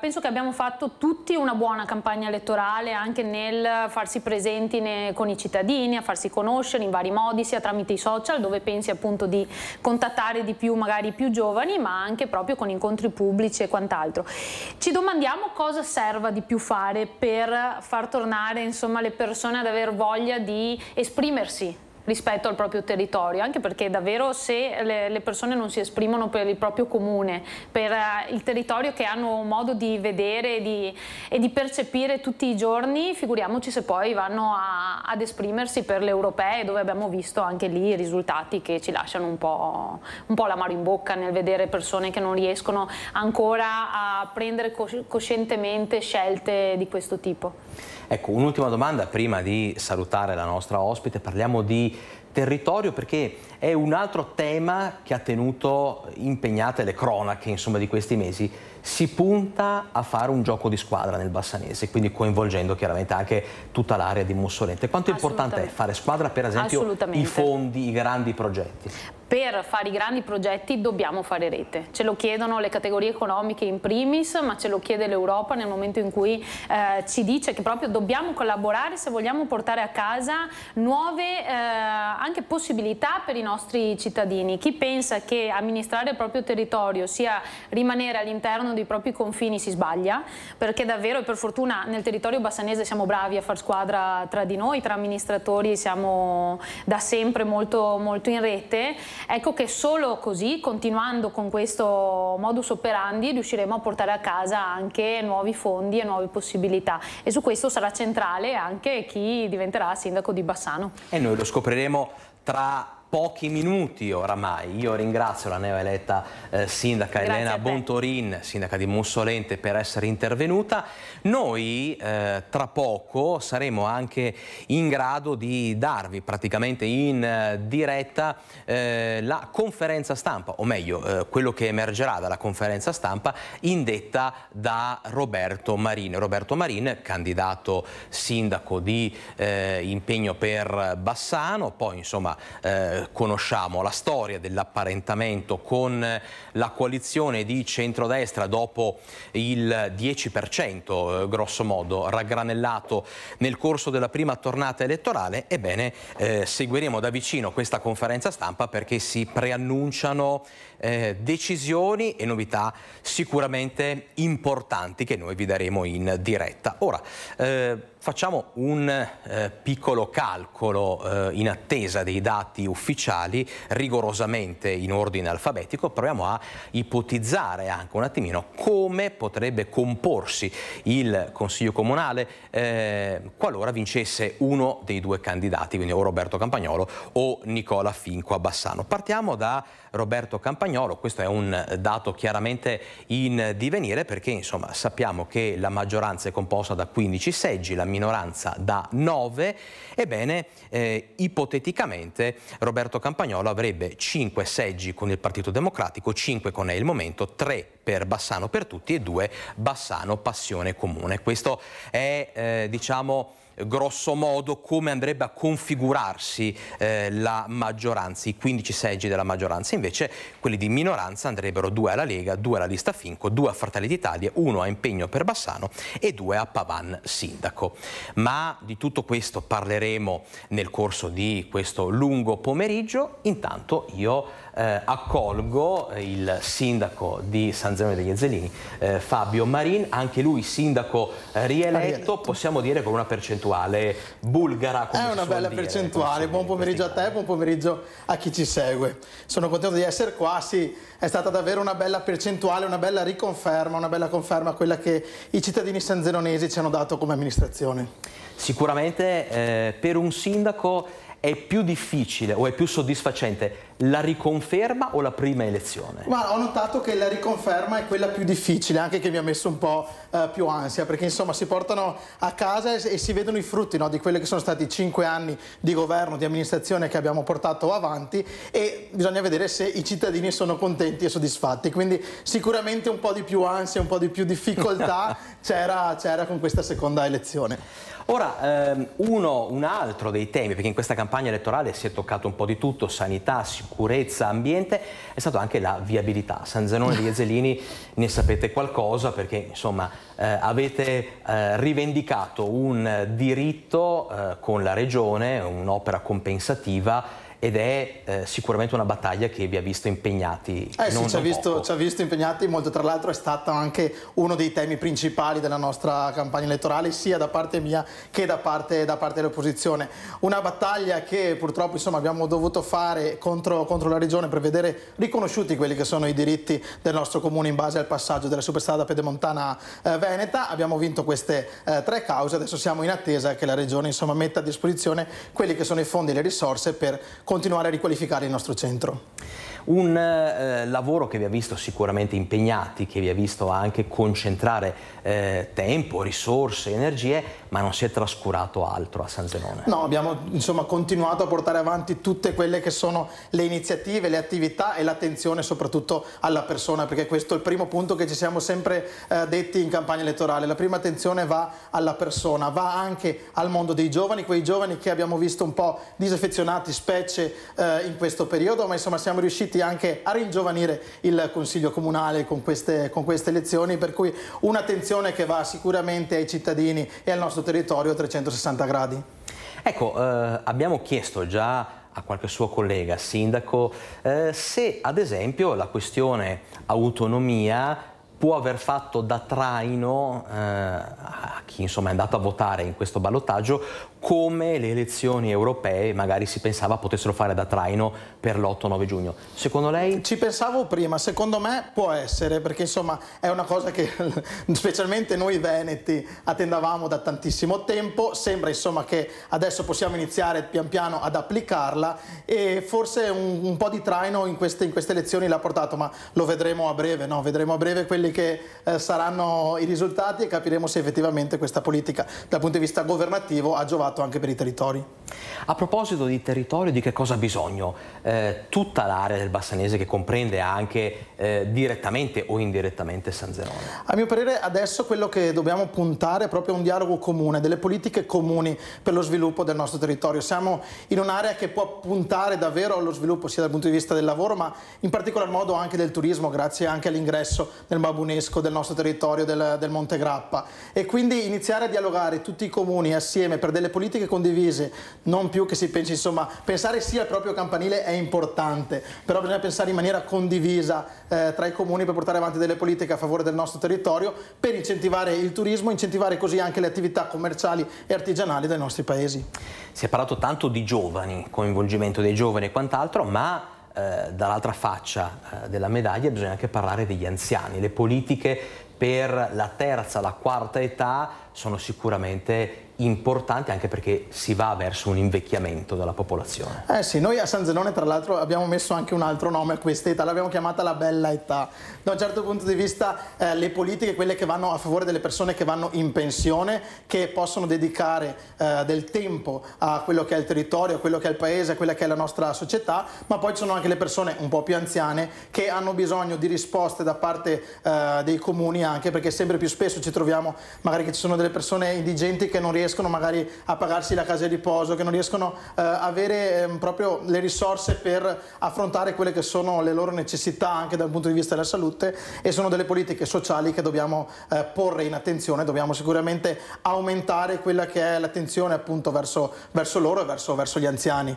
penso che abbiamo fatto tutti una buona campagna elettorale anche nel farsi presenti ne, con i cittadini, a farsi conoscere in vari modi, sia tramite i social dove pensi appunto di contattare di più magari i più giovani, ma anche proprio con incontri pubblici e quant'altro. Ci domandiamo cosa serva di più fare per far tornare insomma, le persone ad aver voglia di esprimersi rispetto al proprio territorio, anche perché davvero se le, le persone non si esprimono per il proprio comune, per uh, il territorio che hanno modo di vedere e di, e di percepire tutti i giorni, figuriamoci se poi vanno a, ad esprimersi per le europee, dove abbiamo visto anche lì i risultati che ci lasciano un po', un po l'amaro in bocca nel vedere persone che non riescono ancora a prendere coscientemente scelte di questo tipo. Ecco, un'ultima domanda prima di salutare la nostra ospite, parliamo di territorio perché è un altro tema che ha tenuto impegnate le cronache insomma, di questi mesi si punta a fare un gioco di squadra nel Bassanese, quindi coinvolgendo chiaramente anche tutta l'area di Mussolente. Quanto è importante è fare squadra, per esempio, i fondi, i grandi progetti? Per fare i grandi progetti dobbiamo fare rete, ce lo chiedono le categorie economiche in primis, ma ce lo chiede l'Europa nel momento in cui eh, ci dice che proprio dobbiamo collaborare se vogliamo portare a casa nuove eh, anche possibilità per i nostri cittadini. Chi pensa che amministrare il proprio territorio sia rimanere all'interno all'interno dei propri confini si sbaglia, perché davvero per fortuna nel territorio bassanese siamo bravi a far squadra tra di noi, tra amministratori siamo da sempre molto, molto in rete, ecco che solo così, continuando con questo modus operandi, riusciremo a portare a casa anche nuovi fondi e nuove possibilità e su questo sarà centrale anche chi diventerà sindaco di Bassano. E noi lo scopriremo tra pochi minuti oramai. Io ringrazio la neoeletta eh, sindaca Grazie Elena Bontorin, sindaca di Mussolente, per essere intervenuta. Noi eh, tra poco saremo anche in grado di darvi praticamente in eh, diretta eh, la conferenza stampa, o meglio, eh, quello che emergerà dalla conferenza stampa indetta da Roberto Marin. Roberto Marin, candidato sindaco di eh, impegno per Bassano, poi insomma conosciamo, la storia dell'apparentamento con la coalizione di centrodestra dopo il 10% eh, grosso modo raggranellato nel corso della prima tornata elettorale, ebbene eh, seguiremo da vicino questa conferenza stampa perché si preannunciano eh, decisioni e novità sicuramente importanti che noi vi daremo in diretta. Ora, eh, Facciamo un eh, piccolo calcolo eh, in attesa dei dati ufficiali, rigorosamente in ordine alfabetico, proviamo a ipotizzare anche un attimino come potrebbe comporsi il Consiglio Comunale eh, qualora vincesse uno dei due candidati, quindi o Roberto Campagnolo o Nicola Finco Abbassano. Partiamo da Roberto Campagnolo. Questo è un dato chiaramente in divenire perché insomma, sappiamo che la maggioranza è composta da 15 seggi, la minoranza da 9. Ebbene, eh, ipoteticamente Roberto Campagnolo avrebbe 5 seggi con il Partito Democratico, 5 con È il Momento, 3 per Bassano per tutti e 2 Bassano Passione Comune. Questo è eh, diciamo grosso modo come andrebbe a configurarsi eh, la maggioranza, i 15 seggi della maggioranza, invece quelli di minoranza andrebbero due alla Lega, due alla lista Finco, due a Fratelli d'Italia, uno a impegno per Bassano e due a Pavan Sindaco. Ma di tutto questo parleremo nel corso di questo lungo pomeriggio, intanto io eh, accolgo il sindaco di San Zeno degli Ezzelini, eh, Fabio Marin, anche lui sindaco eh, rieletto, possiamo dire con una percentuale bulgara. Come È ah, una bella dire, percentuale, buon pomeriggio a te, buon pomeriggio a chi ci segue. Sono contento di essere qua, sì, è stata davvero una bella percentuale, una bella riconferma, una bella conferma quella che i cittadini sanzenonesi ci hanno dato come amministrazione. Sicuramente eh, per un sindaco è più difficile o è più soddisfacente la riconferma o la prima elezione? Ma ho notato che la riconferma è quella più difficile, anche che mi ha messo un po' eh, più ansia, perché insomma si portano a casa e, e si vedono i frutti no, di quelli che sono stati cinque anni di governo, di amministrazione che abbiamo portato avanti e bisogna vedere se i cittadini sono contenti e soddisfatti. Quindi sicuramente un po' di più ansia, un po' di più difficoltà c'era con questa seconda elezione. Ora, ehm, uno, un altro dei temi, perché in questa campagna elettorale si è toccato un po' di tutto, sanità, sicurezza, ambiente, è stato anche la viabilità. San Zenone di Ezzelini ne sapete qualcosa perché insomma eh, avete eh, rivendicato un diritto eh, con la regione, un'opera compensativa ed è eh, sicuramente una battaglia che vi ha visto impegnati. Eh sì, ci ha visto, visto, impegnati molto, tra l'altro è stato anche uno dei temi principali della nostra campagna elettorale, sia da parte mia che da parte, da parte dell'opposizione. Una battaglia che purtroppo insomma, abbiamo dovuto fare contro, contro, la regione per vedere riconosciuti quelli che sono i diritti del nostro comune in base al passaggio della superstrada pedemontana eh, Veneta. Abbiamo vinto queste eh, tre cause, adesso siamo in attesa che la regione insomma, metta a disposizione quelli che sono i fondi e le risorse per continuare a riqualificare il nostro centro. Un eh, lavoro che vi ha visto sicuramente impegnati, che vi ha visto anche concentrare eh, tempo, risorse, energie, ma non si è trascurato altro a San Zenone. No, abbiamo insomma continuato a portare avanti tutte quelle che sono le iniziative, le attività e l'attenzione soprattutto alla persona, perché questo è il primo punto che ci siamo sempre eh, detti in campagna elettorale. La prima attenzione va alla persona, va anche al mondo dei giovani, quei giovani che abbiamo visto un po' disaffezionati, specie eh, in questo periodo, ma insomma siamo riusciti riusciti anche a ringiovanire il Consiglio Comunale con queste, con queste elezioni, per cui un'attenzione che va sicuramente ai cittadini e al nostro territorio a 360 gradi. Ecco, eh, abbiamo chiesto già a qualche suo collega sindaco eh, se ad esempio la questione autonomia può aver fatto da traino eh, a chi insomma, è andato a votare in questo ballottaggio come le elezioni europee magari si pensava potessero fare da traino per l'8-9 giugno. Secondo lei? Ci pensavo prima, secondo me può essere, perché insomma è una cosa che specialmente noi veneti attendavamo da tantissimo tempo, sembra insomma che adesso possiamo iniziare pian piano ad applicarla e forse un, un po' di traino in queste, in queste, elezioni l'ha portato, ma lo vedremo a breve, no? vedremo a breve quelli che eh, saranno i risultati e capiremo se effettivamente questa politica dal punto di vista governativo ha giovato fatto anche per i territori? A proposito di territorio, di che cosa ha bisogno? Eh, tutta l'area del Bassanese che comprende anche eh, direttamente o indirettamente San Zerone. A mio parere adesso quello che dobbiamo puntare è proprio un dialogo comune, delle politiche comuni per lo sviluppo del nostro territorio. Siamo in un'area che può puntare davvero allo sviluppo sia dal punto di vista del lavoro ma in particolar modo anche del turismo grazie anche all'ingresso del Babunesco del nostro territorio del, del Monte Grappa e quindi iniziare a dialogare tutti i comuni assieme per delle politiche politiche condivise, non più che si pensi, insomma, pensare sì al proprio campanile è importante, però bisogna pensare in maniera condivisa eh, tra i comuni per portare avanti delle politiche a favore del nostro territorio, per incentivare il turismo, incentivare così anche le attività commerciali e artigianali dei nostri paesi. Si è parlato tanto di giovani, coinvolgimento dei giovani e quant'altro, ma eh, dall'altra faccia eh, della medaglia bisogna anche parlare degli anziani, le politiche per la terza, la quarta età sono sicuramente importante anche perché si va verso un invecchiamento della popolazione. Eh sì, noi a San Zenone tra l'altro abbiamo messo anche un altro nome a questa età, l'abbiamo chiamata la bella età. Da un certo punto di vista eh, le politiche, quelle che vanno a favore delle persone che vanno in pensione, che possono dedicare eh, del tempo a quello che è il territorio, a quello che è il paese, a quella che è la nostra società, ma poi ci sono anche le persone un po' più anziane che hanno bisogno di risposte da parte eh, dei comuni anche perché sempre più spesso ci troviamo magari che ci sono delle persone indigenti che non riescono riescono magari a pagarsi la casa di riposo, che non riescono a eh, avere ehm, proprio le risorse per affrontare quelle che sono le loro necessità anche dal punto di vista della salute e sono delle politiche sociali che dobbiamo eh, porre in attenzione, dobbiamo sicuramente aumentare quella che è l'attenzione appunto verso, verso loro e verso, verso gli anziani.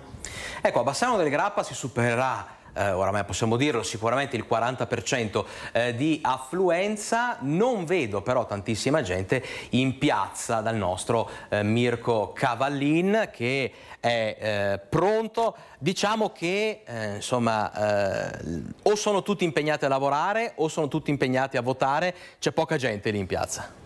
Ecco, a Bassano del Grappa si supererà eh, oramai possiamo dirlo, sicuramente il 40% eh, di affluenza, non vedo però tantissima gente in piazza dal nostro eh, Mirko Cavallin che è eh, pronto, diciamo che eh, insomma eh, o sono tutti impegnati a lavorare o sono tutti impegnati a votare, c'è poca gente lì in piazza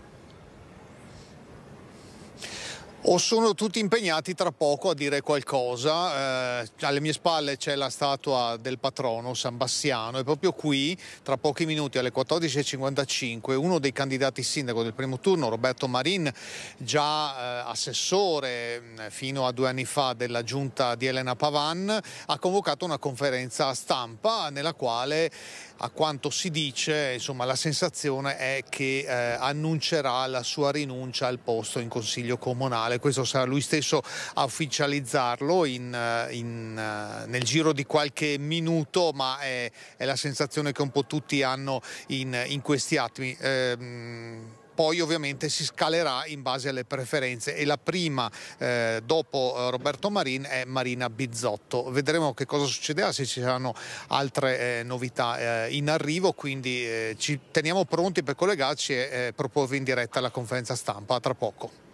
o sono tutti impegnati tra poco a dire qualcosa. Eh, alle mie spalle c'è la statua del patrono San Bassiano e proprio qui, tra pochi minuti alle 14.55, uno dei candidati sindaco del primo turno, Roberto Marin, già eh, assessore mm, fino a due anni fa della giunta di Elena Pavan, ha convocato una conferenza stampa nella quale a quanto si dice, insomma, la sensazione è che eh, annuncerà la sua rinuncia al posto in consiglio comunale. Questo sarà lui stesso a ufficializzarlo in, eh, in, eh, nel giro di qualche minuto, ma è, è, la sensazione che un po' tutti hanno in, in questi attimi. Eh, poi ovviamente si scalerà in base alle preferenze e la prima eh, dopo eh, Roberto Marin è Marina Bizzotto. Vedremo che cosa succederà, se ci saranno altre eh, novità eh, in arrivo, quindi eh, ci teniamo pronti per collegarci e eh, proporvi in diretta la conferenza stampa tra poco.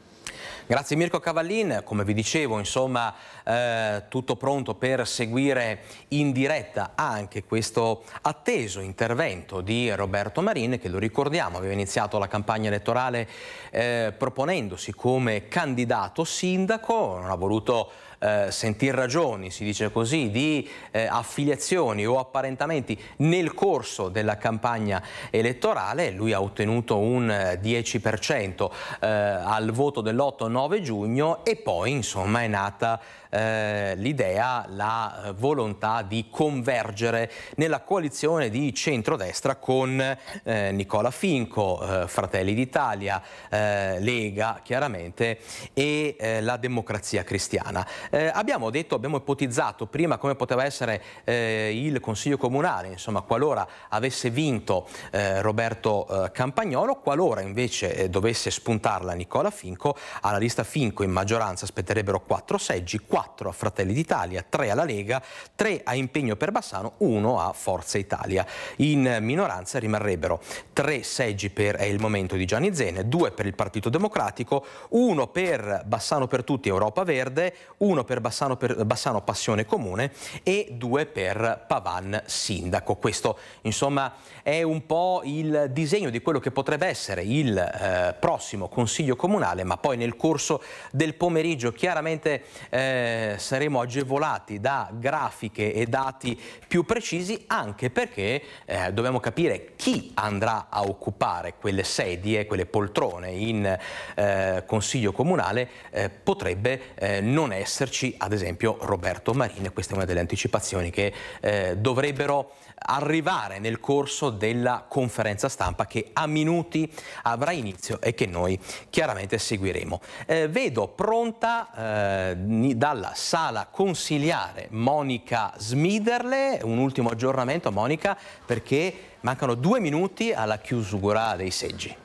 Grazie Mirko Cavallin, come vi dicevo insomma eh, tutto pronto per seguire in diretta anche questo atteso intervento di Roberto Marin che lo ricordiamo aveva iniziato la campagna elettorale eh, proponendosi come candidato sindaco, non ha voluto eh, sentir ragioni, si dice così, di eh, affiliazioni o apparentamenti nel corso della campagna elettorale. Lui ha ottenuto un 10% eh, eh, al voto dell'8-9 giugno e poi insomma è nata eh, l'idea, la eh, volontà di convergere nella coalizione di centrodestra con eh, Nicola Finco, eh, Fratelli d'Italia, eh, Lega chiaramente e la democrazia cristiana. abbiamo detto, abbiamo ipotizzato prima come poteva essere il Consiglio Comunale, insomma qualora avesse vinto Roberto Campagnolo, qualora invece dovesse spuntarla Nicola Finco, alla lista Finco in maggioranza spetterebbero quattro seggi, quattro 4 a Fratelli d'Italia, 3 alla Lega, 3 a Impegno per Bassano, 1 a Forza Italia. In minoranza rimarrebbero 3 seggi per È il momento di Gianni Zene, 2 per il Partito Democratico, 1 per Bassano per tutti Europa Verde, 1 per Bassano, per Bassano Passione Comune e 2 per Pavan Sindaco. Questo insomma è un po' il disegno di quello che potrebbe essere il eh, prossimo Consiglio Comunale, ma poi nel corso del pomeriggio chiaramente... Eh, eh, saremo agevolati da grafiche e dati più precisi anche perché eh, dobbiamo capire chi andrà a occupare quelle sedie, quelle poltrone in eh, Consiglio Comunale, eh, potrebbe eh, non esserci ad esempio Roberto Marini, questa è una delle anticipazioni che eh, dovrebbero arrivare nel corso della conferenza stampa che a minuti avrà inizio e che noi chiaramente seguiremo. Eh, vedo pronta eh, dalla sala consiliare Monica Smiderle, un ultimo aggiornamento Monica perché mancano due minuti alla chiusura dei seggi.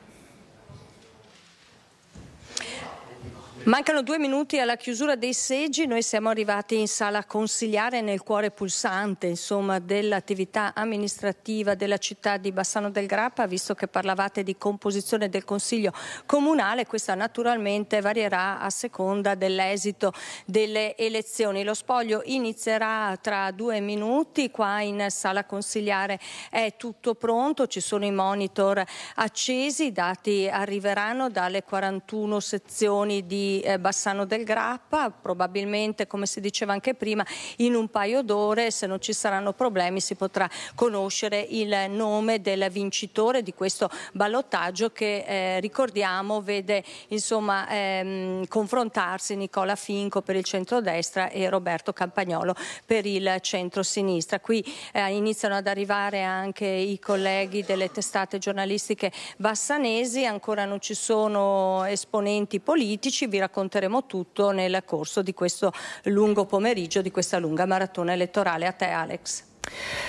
Mancano due minuti alla chiusura dei seggi, noi siamo arrivati in sala consigliare nel cuore pulsante insomma, dell'attività amministrativa della città di Bassano del Grappa, visto che parlavate di composizione del Consiglio Comunale, questa naturalmente varierà a seconda dell'esito delle elezioni. Lo spoglio inizierà tra due minuti, qua in sala consigliare è tutto pronto, ci sono i monitor accesi, i dati arriveranno dalle 41 sezioni di di eh, Bassano del Grappa, probabilmente come si diceva anche prima, in un paio d'ore se non ci saranno problemi si potrà conoscere il nome del vincitore di questo ballottaggio che eh, ricordiamo vede insomma, ehm, confrontarsi Nicola Finco per il centrodestra e Roberto Campagnolo per il centrosinistra. Qui eh, iniziano ad arrivare anche i colleghi delle testate giornalistiche bassanesi, ancora non ci sono esponenti politici, vi racconteremo tutto nel corso di questo lungo pomeriggio, di questa lunga maratona elettorale. A te Alex.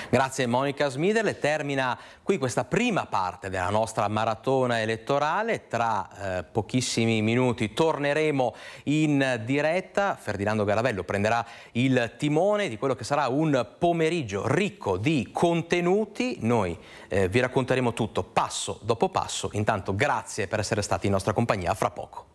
Grazie Monica Smiderle. Termina qui questa prima parte della nostra maratona elettorale. Tra eh, pochissimi minuti torneremo in diretta. Ferdinando Garavello prenderà il timone di quello che sarà un pomeriggio ricco di contenuti. Noi eh, vi racconteremo tutto passo dopo passo. Intanto grazie per essere stati in nostra compagnia. Fra poco.